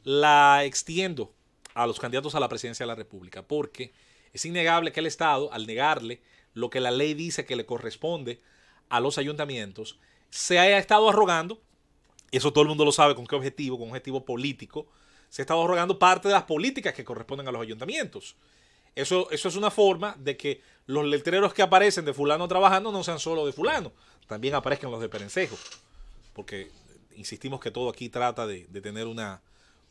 la extiendo a los candidatos a la presidencia de la República, porque es innegable que el Estado, al negarle lo que la ley dice que le corresponde a los ayuntamientos, se haya estado arrogando, eso todo el mundo lo sabe con qué objetivo, con un objetivo político, se ha estado arrogando parte de las políticas que corresponden a los ayuntamientos. Eso, eso es una forma de que los letreros que aparecen de fulano trabajando no sean solo de fulano, también aparezcan los de Perencejo. Porque insistimos que todo aquí trata de tener una,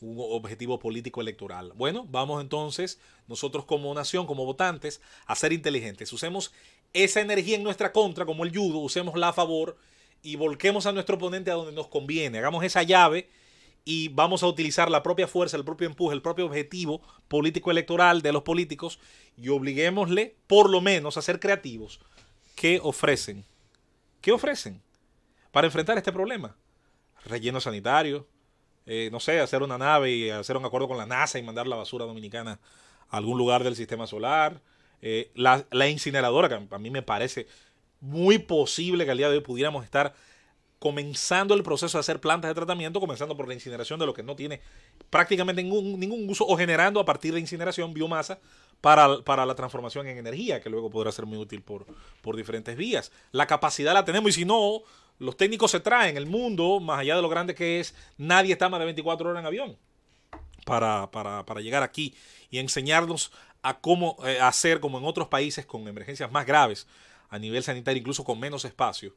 un objetivo político electoral. Bueno, vamos entonces nosotros como nación, como votantes, a ser inteligentes. Usemos esa energía en nuestra contra, como el judo, usemosla a favor y volquemos a nuestro oponente a donde nos conviene. Hagamos esa llave y vamos a utilizar la propia fuerza, el propio empuje, el propio objetivo político electoral de los políticos y obliguémosle por lo menos a ser creativos. ¿Qué ofrecen? ¿Qué ofrecen para enfrentar este problema? Relleno sanitario, eh, no sé, hacer una nave y hacer un acuerdo con la NASA y mandar la basura dominicana a algún lugar del sistema solar. Eh, la, incineradora, que a mí me parece muy posible que al día de hoy pudiéramos estar comenzando el proceso de hacer plantas de tratamiento, comenzando por la incineración de lo que no tiene prácticamente ningún, ningún uso o generando a partir de incineración biomasa para, la transformación en energía, que luego podrá ser muy útil por, por diferentes vías. La capacidad la tenemos y si no, los técnicos se traen, el mundo, más allá de lo grande que es, nadie está más de 24 horas en avión para, llegar aquí y enseñarnos a cómo eh, hacer como en otros países con emergencias más graves a nivel sanitario, incluso con menos espacio,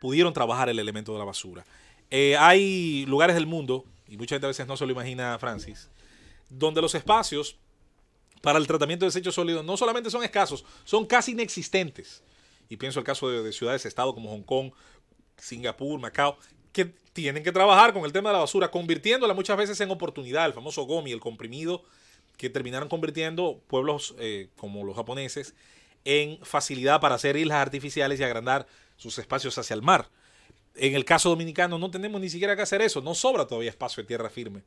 pudieron trabajar el elemento de la basura. Eh, hay lugares del mundo, y muchas veces no se lo imagina Francis, donde los espacios para el tratamiento de desechos sólidos no solamente son escasos, son casi inexistentes. Y pienso el caso de, de ciudades-estado como Hong Kong, Singapur, Macao, que tienen que trabajar con el tema de la basura, convirtiéndola muchas veces en oportunidad, el famoso gomi, el comprimido, que terminaron convirtiendo pueblos eh, como los japoneses en facilidad para hacer islas artificiales y agrandar sus espacios hacia el mar. En el caso dominicano no tenemos ni siquiera que hacer eso, no sobra todavía espacio de tierra firme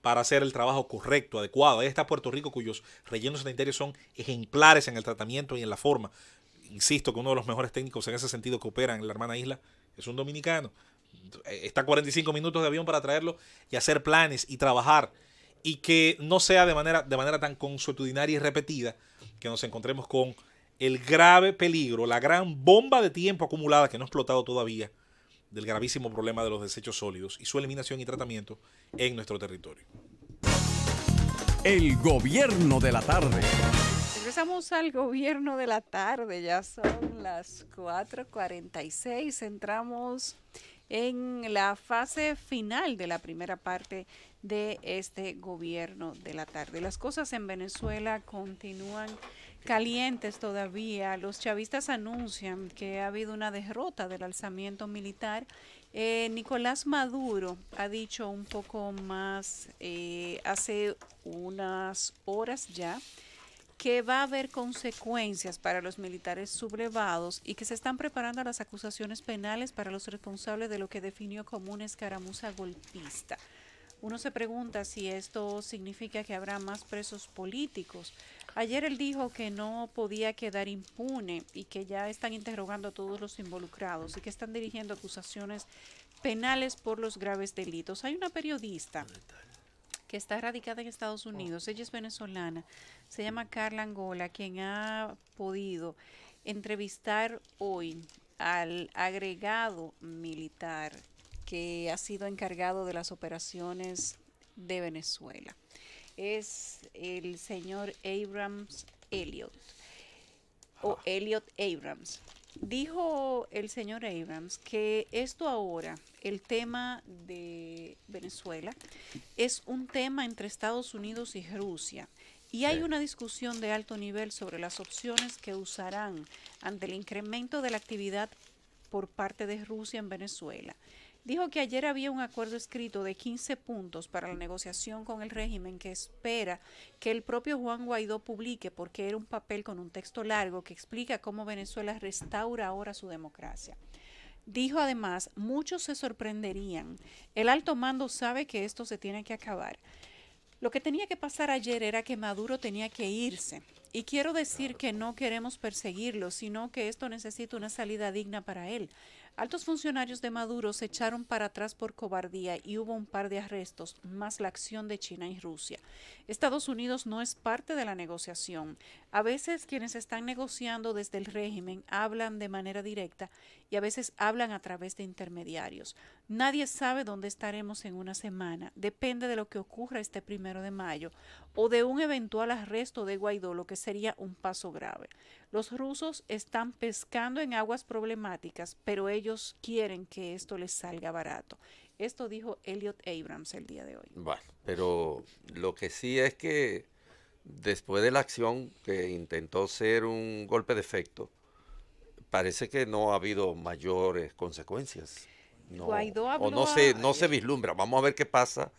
para hacer el trabajo correcto, adecuado. Ahí está Puerto Rico, cuyos rellenos sanitarios son ejemplares en el tratamiento y en la forma. Insisto que uno de los mejores técnicos en ese sentido que opera en la hermana isla es un dominicano. Eh, está 45 minutos de avión para traerlo y hacer planes y trabajar. Y que no sea de manera, de manera tan consuetudinaria y repetida que nos encontremos con el grave peligro, la gran bomba de tiempo acumulada que no ha explotado todavía del gravísimo problema de los desechos sólidos y su eliminación y tratamiento en nuestro territorio. El gobierno de la tarde. Regresamos al gobierno de la tarde, ya son las 4.46, entramos en la fase final de la primera parte de este gobierno de la tarde. Las cosas en Venezuela continúan calientes todavía. Los chavistas anuncian que ha habido una derrota del alzamiento militar. Eh, Nicolás Maduro ha dicho un poco más eh, hace unas horas ya que va a haber consecuencias para los militares sublevados y que se están preparando las acusaciones penales para los responsables de lo que definió como una escaramuza golpista. Uno se pregunta si esto significa que habrá más presos políticos. Ayer él dijo que no podía quedar impune y que ya están interrogando a todos los involucrados y que están dirigiendo acusaciones penales por los graves delitos. Hay una periodista que está radicada en Estados Unidos, ella es venezolana, se llama Carla Angola, quien ha podido entrevistar hoy al agregado militar que ha sido encargado de las operaciones de Venezuela. Es el señor Abrams Elliot, o ah. Elliot Abrams, Dijo el señor Abrams que esto ahora, el tema de Venezuela, es un tema entre Estados Unidos y Rusia. Y hay una discusión de alto nivel sobre las opciones que usarán ante el incremento de la actividad por parte de Rusia en Venezuela dijo que ayer había un acuerdo escrito de 15 puntos para la negociación con el régimen que espera que el propio Juan Guaidó publique porque era un papel con un texto largo que explica cómo Venezuela restaura ahora su democracia. Dijo además, muchos se sorprenderían. El alto mando sabe que esto se tiene que acabar. Lo que tenía que pasar ayer era que Maduro tenía que irse. Y quiero decir que no queremos perseguirlo, sino que esto necesita una salida digna para él. Altos funcionarios de Maduro se echaron para atrás por cobardía y hubo un par de arrestos, más la acción de China y Rusia. Estados Unidos no es parte de la negociación. A veces quienes están negociando desde el régimen hablan de manera directa y a veces hablan a través de intermediarios. Nadie sabe dónde estaremos en una semana. Depende de lo que ocurra este primero de mayo o de un eventual arresto de Guaidó, lo que sería un paso grave. Los rusos están pescando en aguas problemáticas, pero ellos quieren que esto les salga barato. Esto dijo Elliot Abrams el día de hoy. Bueno, pero lo que sí es que después de la acción que intentó ser un golpe de efecto, parece que no ha habido mayores consecuencias o no se, no se vislumbra. Vamos a ver qué pasa.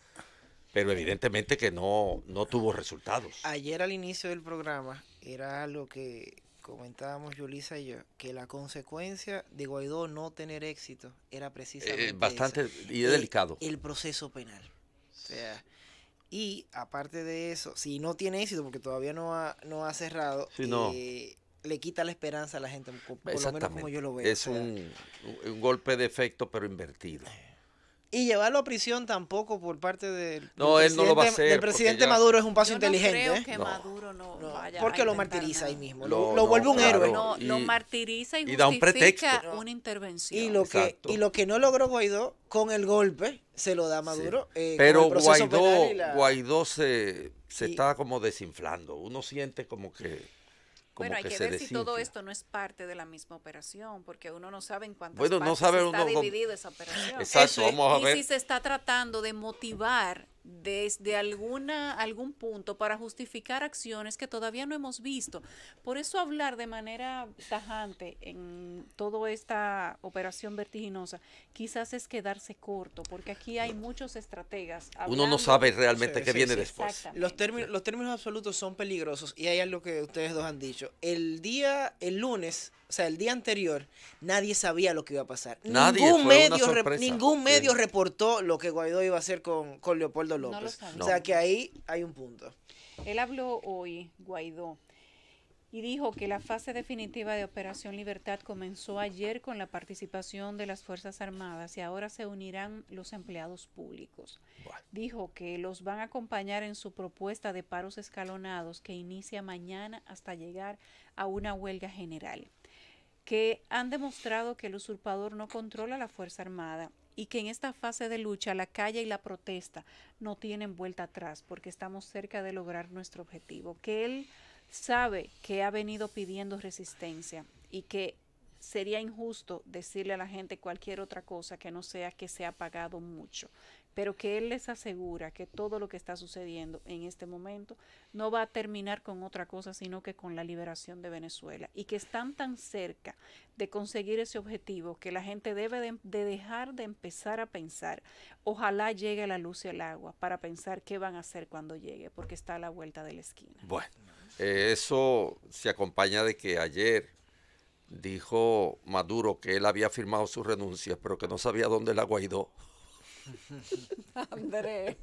Pero evidentemente que no, no tuvo resultados. Ayer al inicio del programa era lo que comentábamos Yulisa y yo, que la consecuencia de Guaidó no tener éxito era precisamente. Eh, bastante y es delicado. El proceso penal. O sea, y aparte de eso, si no tiene éxito, porque todavía no ha, no ha cerrado, eh, le quita la esperanza a la gente, por Es un, golpe de efecto, pero invertido. Y llevarlo a prisión tampoco por parte del no, presidente, él no lo va a hacer, presidente Maduro es un paso yo inteligente. ¿eh? que Maduro no, porque lo martiriza ahí mismo, lo, vuelve un héroe. No, lo martiriza y, da un pretexto. una intervención. Y lo, que, y lo que no logró Guaidó con el golpe se lo da Maduro. Eh, pero Guaidó, Guaidó se, se está como desinflando. Uno siente como que pero bueno, hay que, ver si todo esto no es parte de la misma operación, porque uno no sabe en cuántas partes está dividido esa operación. Exacto, vamos a ver. Y si se está tratando de motivar desde alguna, algún punto para justificar acciones que todavía no hemos visto. Por eso hablar de manera tajante en toda esta operación vertiginosa quizás es quedarse corto, porque aquí hay muchos estrategas. Uno no sabe realmente qué viene después. Los términos, los términos absolutos son peligrosos y hay algo que ustedes dos han dicho. El día, el lunes, o sea, el día anterior, nadie sabía lo que iba a pasar. Nadie, ningún, medio, ningún medio reportó lo que Guaidó iba a hacer con, Leopoldo López. O sea, que ahí hay un punto. Él habló hoy, Guaidó, y dijo que la fase definitiva de Operación Libertad comenzó ayer con la participación de las Fuerzas Armadas y ahora se unirán los empleados públicos. Dijo que los van a acompañar en su propuesta de paros escalonados que inicia mañana hasta llegar a una huelga general que han demostrado que el usurpador no controla la Fuerza Armada y que en esta fase de lucha la calle y la protesta no tienen vuelta atrás porque estamos cerca de lograr nuestro objetivo, que él sabe que ha venido pidiendo resistencia y que sería injusto decirle a la gente cualquier otra cosa que no sea que se ha pagado mucho pero que Él les asegura que todo lo que está sucediendo en este momento no va a terminar con otra cosa, sino que con la liberación de Venezuela, y que están tan cerca de conseguir ese objetivo que la gente debe de, dejar de empezar a pensar, ojalá llegue la luz y el agua, para pensar qué van a hacer cuando llegue, porque está a la vuelta de la esquina. Bueno, eh, eso se acompaña de que ayer dijo Maduro que él había firmado su renuncia, pero que no sabía dónde la Guaidó. Andrés,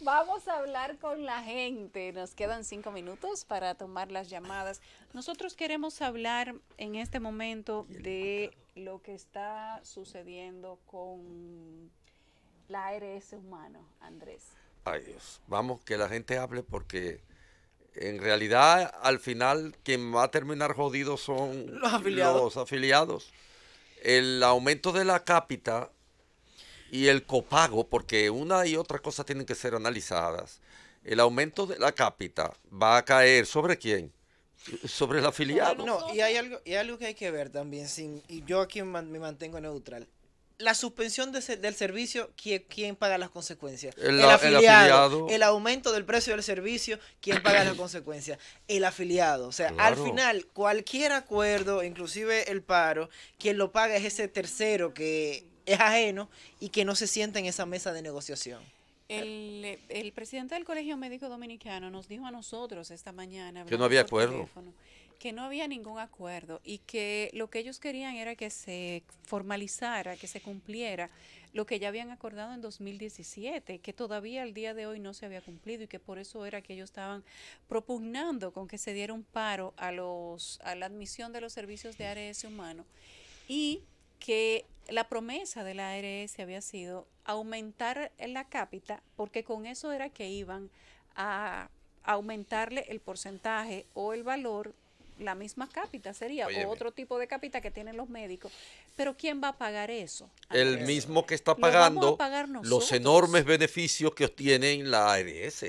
Vamos a hablar con la gente. Nos quedan cinco minutos para tomar las llamadas. Nosotros queremos hablar en este momento de lo que está sucediendo con la ARS humano, Andrés. vamos, que la gente hable porque en realidad al final quien va a terminar jodido son Los afiliados el aumento de la cápita y el copago, porque una y otra cosa tienen que ser analizadas. El aumento de la cápita va a caer sobre quién? Sobre el afiliado. No, y hay algo, y algo que hay que ver también, sin, y yo aquí me mantengo neutral la suspensión del servicio, ¿quién, paga las consecuencias? El, afiliado, el, aumento del precio del servicio, ¿quién paga las consecuencias? El afiliado. O sea, al final, cualquier acuerdo, inclusive el paro, quien lo paga es ese tercero que es ajeno y que no se sienta en esa mesa de negociación. El, presidente del Colegio Médico Dominicano nos dijo a nosotros esta mañana que no había acuerdo que no había ningún acuerdo y que lo que ellos querían era que se formalizara, que se cumpliera lo que ya habían acordado en 2017, que todavía al día de hoy no se había cumplido y que por eso era que ellos estaban propugnando con que se diera un paro a, los, a la admisión de los servicios de ARS humano y que la promesa de la ARS había sido aumentar la cápita porque con eso era que iban a aumentarle el porcentaje o el valor la misma cápita sería, o otro tipo de cápita que tienen los médicos. Pero ¿quién va a pagar eso? El mismo que está pagando los enormes beneficios que obtienen la ARS.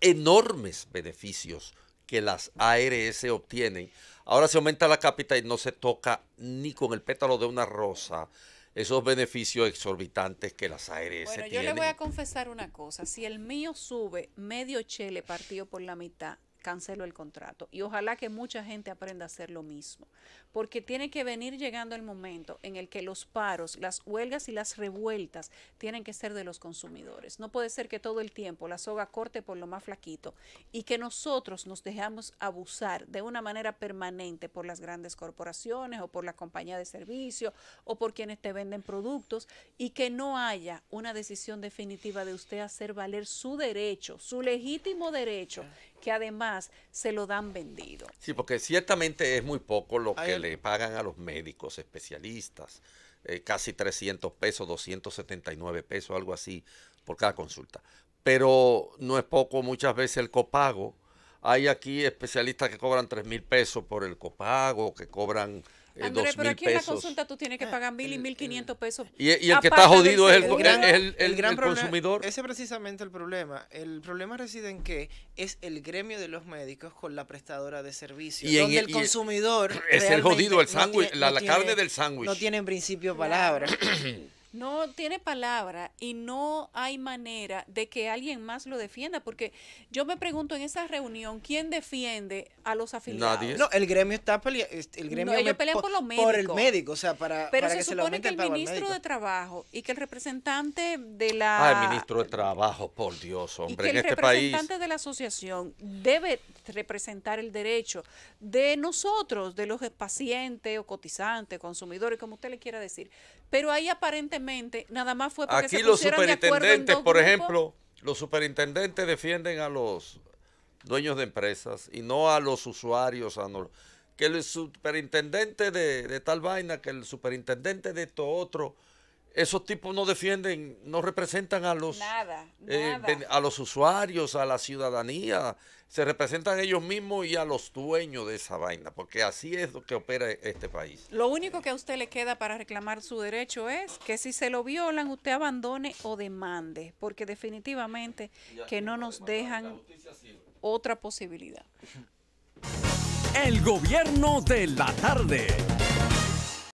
Enormes beneficios que las ARS obtienen. Ahora se aumenta la cápita y no se toca ni con el pétalo de una rosa esos beneficios exorbitantes que las ARS yo le voy a confesar una cosa. Si el mío sube medio chele partido por la mitad, cancelo el contrato. Y ojalá que mucha gente aprenda a hacer lo mismo, porque tiene que venir llegando el momento en el que los paros, las huelgas y las revueltas tienen que ser de los consumidores. No puede ser que todo el tiempo la soga corte por lo más flaquito y que nosotros nos dejamos abusar de una manera permanente por las grandes corporaciones o por la compañía de servicio o por quienes te venden productos y que no haya una decisión definitiva de usted hacer valer su derecho, su legítimo derecho que además se lo dan vendido. Sí, porque ciertamente es muy poco lo que le pagan a los médicos especialistas, eh, casi 300 pesos, 279 pesos, algo así, por cada consulta. Pero no es poco muchas veces el copago. Hay aquí especialistas que cobran 3 mil pesos por el copago, que cobran eh, Andrés, pero aquí en la consulta tú tienes que ah, pagar mil y mil quinientos pesos. Y, el que está jodido es el, el, gran, el, problema, consumidor. Ese es precisamente el problema. El problema reside en que es el gremio de los médicos con la prestadora de servicios. Y en, e- el e- consumidor. Es el jodido, el sándwich, la, carne del sándwich. No tiene en principio palabra. no tiene palabra y no hay manera de que alguien más lo defienda, porque yo me pregunto en esa reunión, ¿quién defiende a los afiliados? Nadie. No, el gremio está peleando este, el gremio por, los médicos. Por el médico, o sea, para, Pero se supone que el, ministro de Trabajo y que el representante de la... Ah, el ministro de Trabajo, por Dios, hombre, en este país. El representante de la asociación debe representar el derecho de nosotros, de los pacientes o cotizantes, consumidores, como usted le quiera decir, pero ahí aparentemente nada más fue porque Aquí se los superintendentes, por ejemplo, los superintendentes defienden a los dueños de empresas y no a los usuarios. que el superintendente de, de tal vaina, que el superintendente de todo otro esos tipos no defienden, no representan a los, eh, a los usuarios, a la ciudadanía, se representan ellos mismos y a los dueños de esa vaina, porque así es lo que opera e, este país. Lo único que a usted le queda para reclamar su derecho es que si se lo violan, usted abandone o demande, porque definitivamente que no nos dejan otra posibilidad. El gobierno de la tarde.